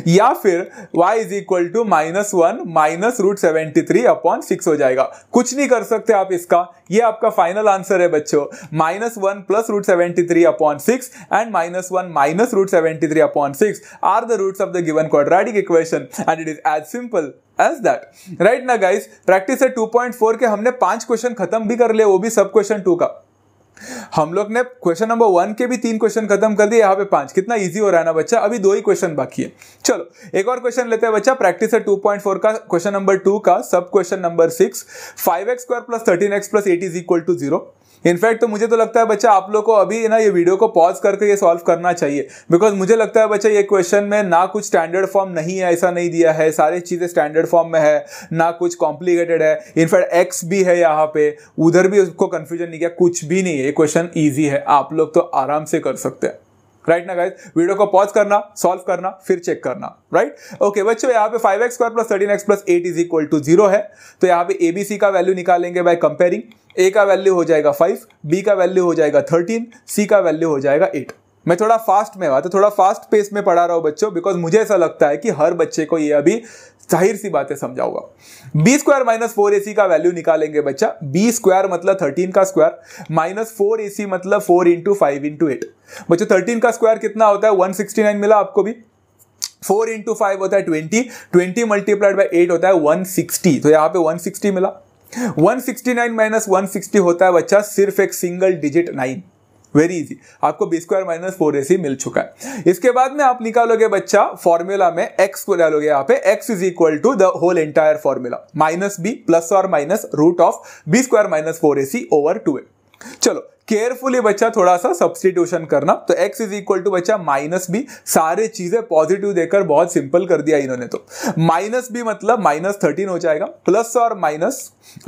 या फिर y is equal to minus one minus root seventy three upon six हो जाएगा कुछ नहीं कर सकते आप इसका ये आपका फाइनल आंसर है बच्चों minus one plus root seventy three upon six and minus one minus root seventy three upon six are the roots of the given quadratic equation and it is as simple as that right ना guys practice है two point four के हमने पांच question खत्म भी कर लिया वो भी सब क्वेश्चन टू का हम लोग ने क्वेश्चन नंबर वन के भी तीन क्वेश्चन खत्म कर दिए यहाँ पे पांच कितना इजी हो रहा है ना बच्चा अभी दो ही क्वेश्चन बाकी है चलो एक और क्वेश्चन लेते हैं बच्चा प्रैक्टिस है टू पॉइंट फोर का क्वेश्चन नंबर टू का sub question number six five x square plus thirteen x plus eight is equal to zero in fact तो मुझे तो लगता है बच्चा आप लोग को अभी ना ये वीडियो को पॉज करके ये सॉल्व करना चाहिए बिकॉज मुझे लगता है बच्चा ये क्वेश्चन में ना कुछ स्टैंडर्ड फॉर्म नहीं है ऐसा नहीं दिया है सारी चीज़ें स्टैंडर्ड फॉर्म में है ना कुछ कॉम्प्लिकेटेड है इनफैक्ट एक्स भी है यहाँ पे उधर भी उसको कन्फ्यूजन नहीं किया कुछ भी नहीं है ये क्वेश्चन ईजी है आप लोग तो आराम से कर सकते हैं राइट ना गाइज वीडियो को पॉज करना सॉल्व करना फिर चेक करना राइट ओके बच्चों यहाँ पे five x square plus thirteen x plus eight is equal to zero है तो यहाँ पे एबीसी का वैल्यू निकालेंगे बाय कंपेयरिंग ए का वैल्यू हो जाएगा फाइव बी का वैल्यू हो जाएगा थर्टीन सी का वैल्यू हो जाएगा एट मैं थोड़ा फास्ट में हुआ तो थोड़ा फास्ट पेस में पढ़ा रहा हूँ बच्चों बिकॉज मुझे ऐसा लगता है कि हर बच्चे को ये अभी जाहिर सी बातें समझाऊंगा b square minus four a का वैल्यू निकालेंगे बच्चा बी स्क्वायर मतलब थर्टीन का स्क्वायर माइनस फोर ए मतलब four into five into eight बच्चों थर्टीन का स्क्वायर कितना होता है वन सिक्सटी नाइन मिला आपको भी 4 इंटू फाइव होता है 20 20 मल्टीप्लाइड बाई एट होता है 160 तो यहाँ पे 160 मिला 169 सिक्सटी नाइन माइनस वन होता है बच्चा सिर्फ एक single digit nine very easy आपको b square minus four a c मिल चुका है इसके बाद में आप निकालोगे बच्चा फॉर्मूला में एक्स को डालोगे यहाँ पे x is equal to the whole entire formula minus B plus और minus root of B square minus four a c over two a चलो केयरफुली बच्चा थोड़ा सा सब्सटीट्यूशन करना तो x इज इक्वल टू बच्चा माइनस बी सारी चीजें पॉजिटिव देकर बहुत सिंपल कर दिया इन्होंने तो माइनस बी मतलब माइनस थर्टीन हो जाएगा प्लस और minus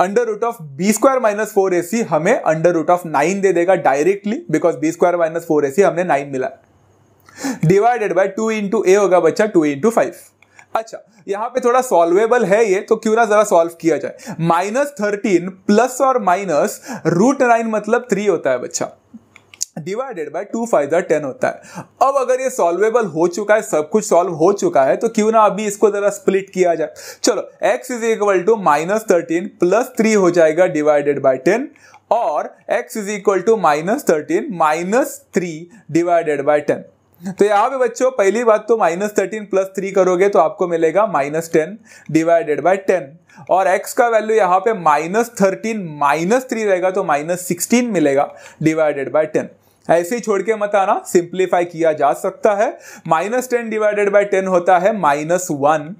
under root of B square minus four A c हमें अंडर रूट ऑफ नाइन दे देगा directly because b square minus four A c हमने नाइन मिला divided by two into a होगा बच्चा टू इंटू फाइव अच्छा यहाँ पे थोड़ा सॉल्वेबल है ये तो क्यों ना जरा सॉल्व किया जाए माइनस थर्टीन प्लस और माइनस रूट नाइन मतलब थ्री होता है बच्चा divided by two five ten होता है अब अगर ये सॉल्वेबल हो चुका है सब कुछ सॉल्व हो चुका है तो क्यों ना अभी इसको जरा स्प्लिट किया जाए चलो x is equal to minus thirteen plus three हो जाएगा डिवाइडेड बाय टेन और x is equal to minus thirteen minus three divided by ten तो यहाँ पे बच्चों पहली बात तो माइनस थर्टीन प्लस थ्री करोगे तो आपको मिलेगा minus ten divided by ten और x का वैल्यू यहाँ पे माइनस थर्टीन माइनस थ्री रहेगा तो माइनस सिक्सटीन मिलेगा डिवाइडेड बाय टेन ऐसे ही छोड़ के मत आना सिंप्लीफाई किया जा सकता है minus ten divided by ten होता है minus one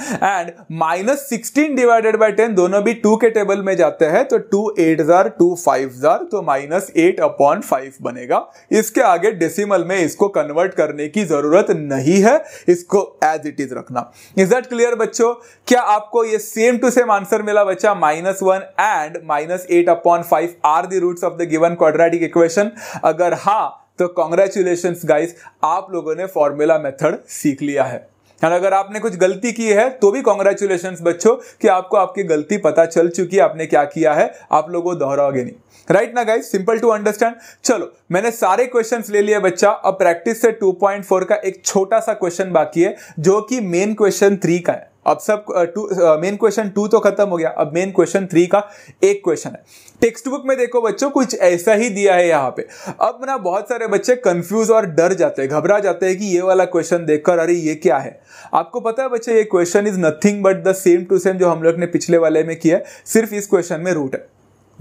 and minus sixteen divided by ten दोनों भी टू के टेबल में जाते हैं तो टू एट जार टू फाइव जार तो माइनस एट अपॉन फाइव बनेगा इसके आगे डेसिमल में इसको कन्वर्ट करने की जरूरत नहीं है इसको एज इट इज रखना इज दैट क्लियर बच्चों क्या आपको ये सेम टू सेम आंसर मिला बच्चा minus one and minus eight upon five are the root of the given quadratic equation अगर हाँ तो कॉन्ग्रेचुलेशन गाइस आप लोगों ने फॉर्मूला मेथड सीख लिया है और अगर आपने कुछ गलती की है तो भी कॉन्ग्रेचुलेशन बच्चों कि आपको आपकी गलती पता चल चुकी है आपने क्या किया है आप लोगों दोहराओगे नहीं राइट ना गाइज सिंपल टू अंडरस्टैंड चलो मैंने सारे क्वेश्चंस ले लिए बच्चा अब प्रैक्टिस से 2.4 का एक छोटा सा क्वेश्चन बाकी है जो कि मेन क्वेश्चन थ्री का है अब सब टू मेन क्वेश्चन टू तो खत्म हो गया अब मेन क्वेश्चन थ्री का एक क्वेश्चन है टेक्स्ट बुक में देखो बच्चों कुछ ऐसा ही दिया है यहाँ पे अब ना बहुत सारे बच्चे कंफ्यूज और डर जाते हैं घबरा जाते हैं कि ये वाला क्वेश्चन देखकर अरे ये क्या है आपको पता है बच्चे ये question is nothing but the same to same जो हम लोग ने पिछले वाले में किया है सिर्फ इस क्वेश्चन में रूट है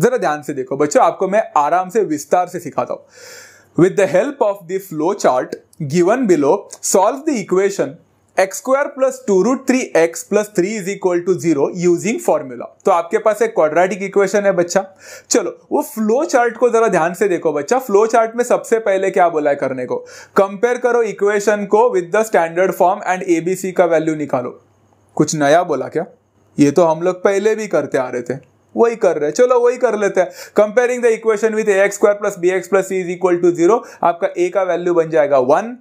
जरा ध्यान से देखो बच्चों आपको मैं आराम से विस्तार से सिखाता हूँ with the help of the flow chart given below solve the equation x square plus two root three x plus three is equal to zero using formula तो आपके पास एक क्वाड्रेटिक इक्वेशन है बच्चा चलो वो फ्लो चार्ट को जरा ध्यान से देखो बच्चा फ्लो चार्ट में सबसे पहले क्या बोला है करने को कंपेयर करो इक्वेशन को with the standard form and a b c का वैल्यू निकालो कुछ नया बोला क्या ये तो हम लोग पहले भी करते आ रहे थे वही कर रहे हैं चलो वही कर लेते हैं comparing the equation with a x square plus B x plus C is equal to zero आपका ए का वैल्यू बन जाएगा वन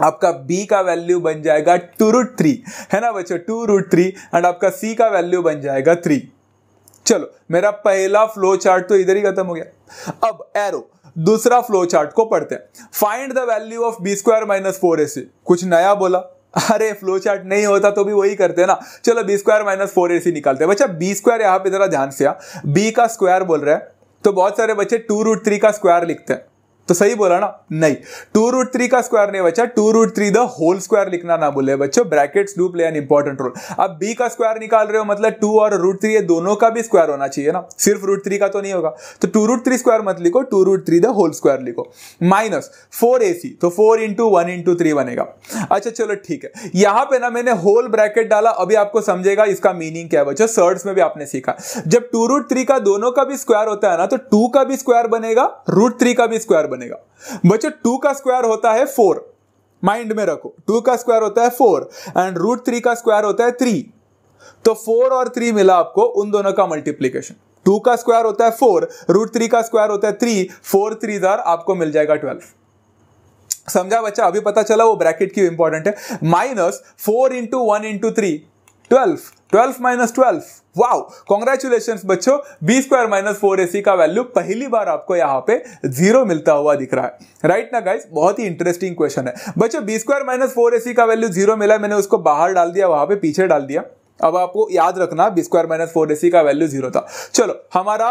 आपका b का वैल्यू बन जाएगा टू रूट थ्री है ना बच्चों टू रूट थ्री एंड आपका c का वैल्यू बन जाएगा थ्री चलो मेरा पहला फ्लो चार्ट तो इधर ही खत्म हो गया अब एरो दूसरा फ्लो चार्ट को पढ़ते हैं find the value of B square minus four A c कुछ नया बोला अरे फ्लो चार्ट नहीं होता तो भी वही करते हैं ना चलो बी स्क्वायर माइनस फोर ए सी निकालते हैं बच्चा बी स्क्वायर यहाँ पे जरा ध्यान से आ हाँ। बी का स्क्वायर बोल रहे हैं तो बहुत सारे बच्चे टू रूट थ्री का स्क्वायर लिखते हैं तो सही बोला ना नहीं टू रूट थ्री का स्क्वायर नहीं बचा two root three the whole square लिखना ना बोले बच्चों brackets do play an important role अब बी का स्क्वायर निकाल रहे हो मतलब टू और रूट थ्री ये दोनों का भी स्क्वायर होना चाहिए ना सिर्फ रूट थ्री का तो नहीं होगा तो टू रूट थ्री स्क्वायर मत लिखो two root three the whole square लिखो माइनस फोर ए सी तो four into one into three बनेगा अच्छा चलो ठीक है यहां पे ना मैंने होल ब्रैकेट डाला अभी आपको समझेगा इसका मीनिंग क्या है बच्चों सर्ड्स में भी आपने सीखा जब टू रूट थ्री का दोनों का भी स्क्वायर होता है ना तो टू का भी स्क्वायर बनेगा रूट थ्री का भी स्क्वायर बनेगा बच्चों टू का स्क्वायर होता है फोर माइंड में रखो टू का स्क्वायर होता है फोर एंड रूट थ्री का स्क्वायर होता है थ्री तो फोर और थ्री मिला आपको उन दोनों का मल्टीप्लीकेशन टू का स्क्वायर होता है फोर रूट थ्री का स्क्वायर होता है थ्री फोर थ्री दर आपको मिल जाएगा ट्वेल्व समझा बच्चा अभी पता चला वो ब्रैकेट क्यों इंपॉर्टेंट है minus four into one into three twelve twelve minus twelve wow congratulation बच्चों बी स्क्वायर माइनस फोर ए सी का वैल्यू पहली बार आपको यहाँ पे जीरो मिलता हुआ दिख रहा है राइट ना गाइस बहुत ही इंटरेस्टिंग क्वेश्चन है बच्चों बी स्क्वायर माइनस फोर ए सी का वैल्यू जीरो मिला मैंने उसको बाहर डाल दिया वहां पे पीछे डाल दिया अब आपको याद रखना बी स्क्वायर माइनस फोर ए सी का वैल्यू जीरो था चलो हमारा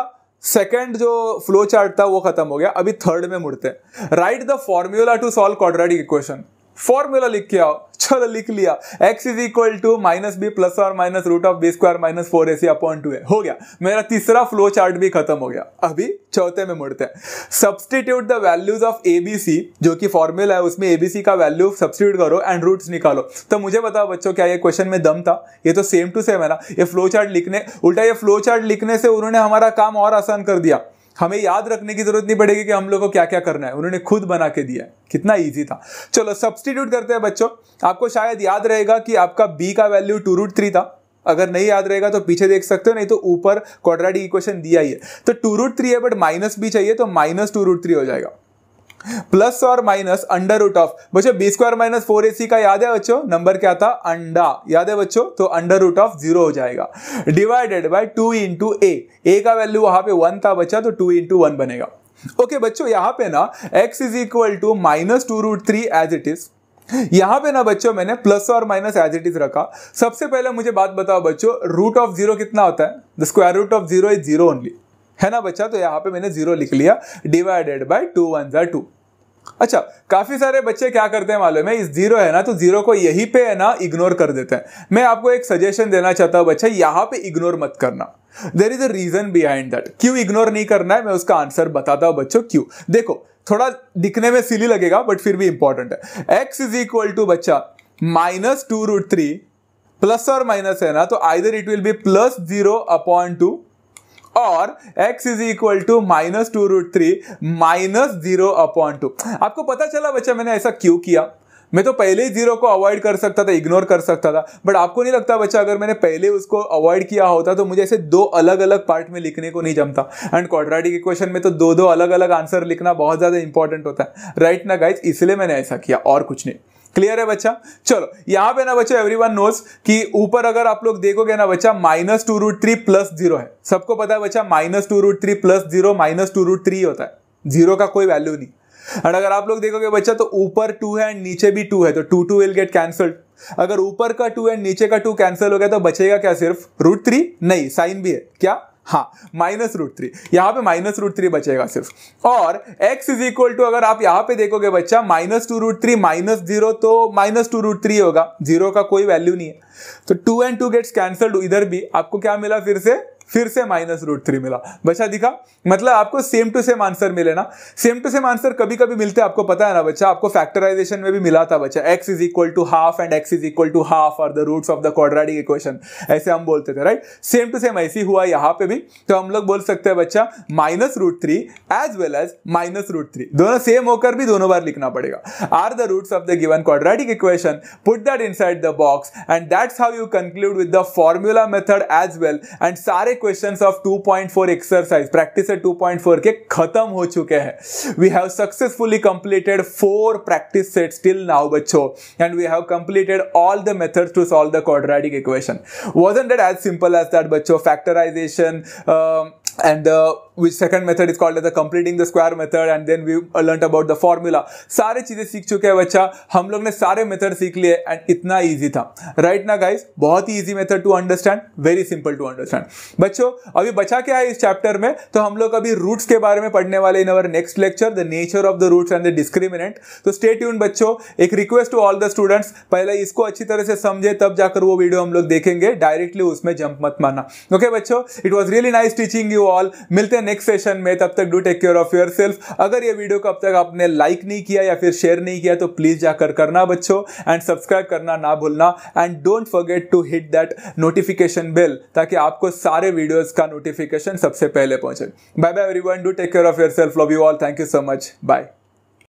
सेकेंड जो फ्लो चार्ट था वो खत्म हो गया अभी थर्ड में मुड़ते हैं right the formula to solve quadratic equation formula लिख के आओ चलो लिख लिया x is equal to minus B plus और minus root of B square minus four A c upon two है हो गया मेरा तीसरा फ्लो चार्ट भी खत्म हो गया अभी चौथे में मुड़ते हैं substitute the values of a b c जो कि फॉर्मूला है उसमें ए बी सी का वैल्यू सब्सटीट्यूट करो एंड रूट्स निकालो तो मुझे बताओ बच्चों क्या ये क्वेश्चन में दम था ये तो सेम टू सेम है ना ये फ्लो चार्ट लिखने उल्टा ये फ्लो चार्ट लिखने से उन्होंने हमारा काम और आसान कर दिया हमें याद रखने की जरूरत नहीं पड़ेगी कि हम लोगों को क्या क्या करना है उन्होंने खुद बना के दिया है कितना ईजी था चलो सब्सटीट्यूट करते हैं बच्चों आपको शायद याद रहेगा कि आपका बी का वैल्यू टू रूट थ्री था अगर नहीं याद रहेगा तो पीछे देख सकते हो नहीं तो ऊपर क्वाड्रेटिक इक्वेशन दिया ही है तो टू रूट थ्री है बट माइनस बी चाहिए तो माइनस टू रूट थ्री हो जाएगा प्लस और माइनस अंडर रूट ऑफ बच्चों बी स्क्वायर माइनस फोर ए सी का याद है बच्चों नंबर क्या था अंडा याद है बच्चों तो अंडर रूट ऑफ जीरो हो जाएगा divided by two into A A का वैल्यू वहां पे वन था बच्चा तो टू इंटू वन बनेगा ओके okay, बच्चों यहां पे ना x is equal to minus two root three as it is यहां पे ना बच्चों मैंने प्लस और माइनस एज इट इज रखा सबसे पहले मुझे बात बताओ बच्चों रूट ऑफ जीरो कितना होता है the square root of zero is zero only है ना बच्चा तो यहाँ पे मैंने जीरो लिख लिया डिवाइडेड बाई टू वन जै टू अच्छा काफी सारे बच्चे क्या करते हैं मालूम है इस जीरो है ना तो जीरो को यहीं पे है ना इग्नोर कर देते हैं मैं आपको एक सजेशन देना चाहता हूं बच्चा यहां पे इग्नोर मत करना there is a reason behind that क्यों इग्नोर नहीं करना है मैं उसका आंसर बताता हूं बच्चों क्यों देखो थोड़ा दिखने में सिली लगेगा बट फिर भी इंपॉर्टेंट है एक्स इज इक्वल टू बच्चा minus two root three plus और माइनस है ना तो either it will be plus zero upon two और x is equal to minus two root three minus zero upon two आपको पता चला बच्चा मैंने ऐसा क्यों किया मैं तो पहले ही जीरो को अवॉइड कर सकता था इग्नोर कर सकता था बट आपको नहीं लगता बच्चा अगर मैंने पहले उसको अवॉइड किया होता तो मुझे ऐसे दो अलग अलग पार्ट में लिखने को नहीं जमता एंड क्वाड्रेटिक इक्वेशन में तो दो दो अलग अलग आंसर लिखना बहुत ज़्यादा इंपॉर्टेंट होता है राइट ना गाइज इसलिए मैंने ऐसा किया और कुछ नहीं क्लियर है बच्चा चलो यहां पे ना बच्चा एवरीवन नोस कि ऊपर अगर आप लोग देखोगे ना बच्चा minus two root three plus zero है सबको पता है बच्चा minus two root three plus zero minus two root three होता है जीरो का कोई वैल्यू नहीं और अगर आप लोग देखोगे बच्चा तो ऊपर टू है एंड नीचे भी टू है तो two two will get cancelled अगर ऊपर का टू एंड नीचे का टू कैंसिल हो गया तो बचेगा क्या सिर्फ रूट थ्री नहीं साइन भी है क्या हाँ माइनस रूट थ्री यहाँ पे माइनस रूट थ्री बचेगा सिर्फ और एक्स इज इक्वल टू अगर आप यहाँ पे देखोगे बच्चा minus two root three minus zero तो माइनस टू रूट थ्री होगा जीरो का कोई वैल्यू नहीं है तो two and two gets cancelled इधर भी आपको क्या मिला फिर से फिर से माइनस रूट थ्री मिला बच्चा दिखा मतलब आपको सेम टू सेम आंसर मिले ना सेम टू सेम आंसर कभी कभी मिलते हैं आपको पता है ना बच्चा आपको फैक्टराइजेशन में भी मिला था बच्चा x is equal to half and x is equal to half are the root of the quadratic equation ऐसे हम बोलते थे राइट सेम टू सेम ऐसी हुआ यहाँ पे भी तो हम लोग बोल सकते हैं बच्चा minus root three as well as minus root three दोनों सेम होकर भी दोनों बार लिखना पड़ेगा are the root of the given quadratic equation put that inside the box and that's how you conclude with the formula method as well and सारे question of 2.4 exercise practice 2.4 के खत्म हो चुके हैं we have successfully completed four practice set till now बच्चों and we have completed all the methods to solve the quadratic equation wasn't that as simple as that बच्चों factorisation and um, which second method is called as the completing the square method and then we learnt about the formula सारे चीजें सीख चुके हैं बच्चा हम लोग ने सारे मेथड सीख लिए एंड इतना ईजी था राइट ना गाइस बहुत ही easy method to understand very simple to understand बच्चों अभी बचा क्या है इस चैप्टर में तो हम लोग अभी रूट्स के बारे में पढ़ने वाले in our next lecture the nature of the roots and the discriminant तो स्टे ट्यून बच्चों एक request to all the students पहले इसको अच्छी तरह से समझे तब जाकर वो वीडियो हम लोग देखेंगे डायरेक्टली उसमें जंप मत मारना ओके okay, बच्चों it was really nice teaching you all मिलते हैं हैं नेक्स्ट सेशन में तब तक do take care of yourself अगर ये वीडियो को अब तक आपने लाइक नहीं किया या फिर शेयर नहीं किया तो प्लीज़ जाकर करना बच्चों एंड सब्सक्राइब करना ना भूलना and don't forget to hit that notification bell ताकि आपको सारे वीडियोज़ का नोटिफिकेशन सबसे पहले पहुंचे bye bye everyone do take care of yourself love you all thank you so much bye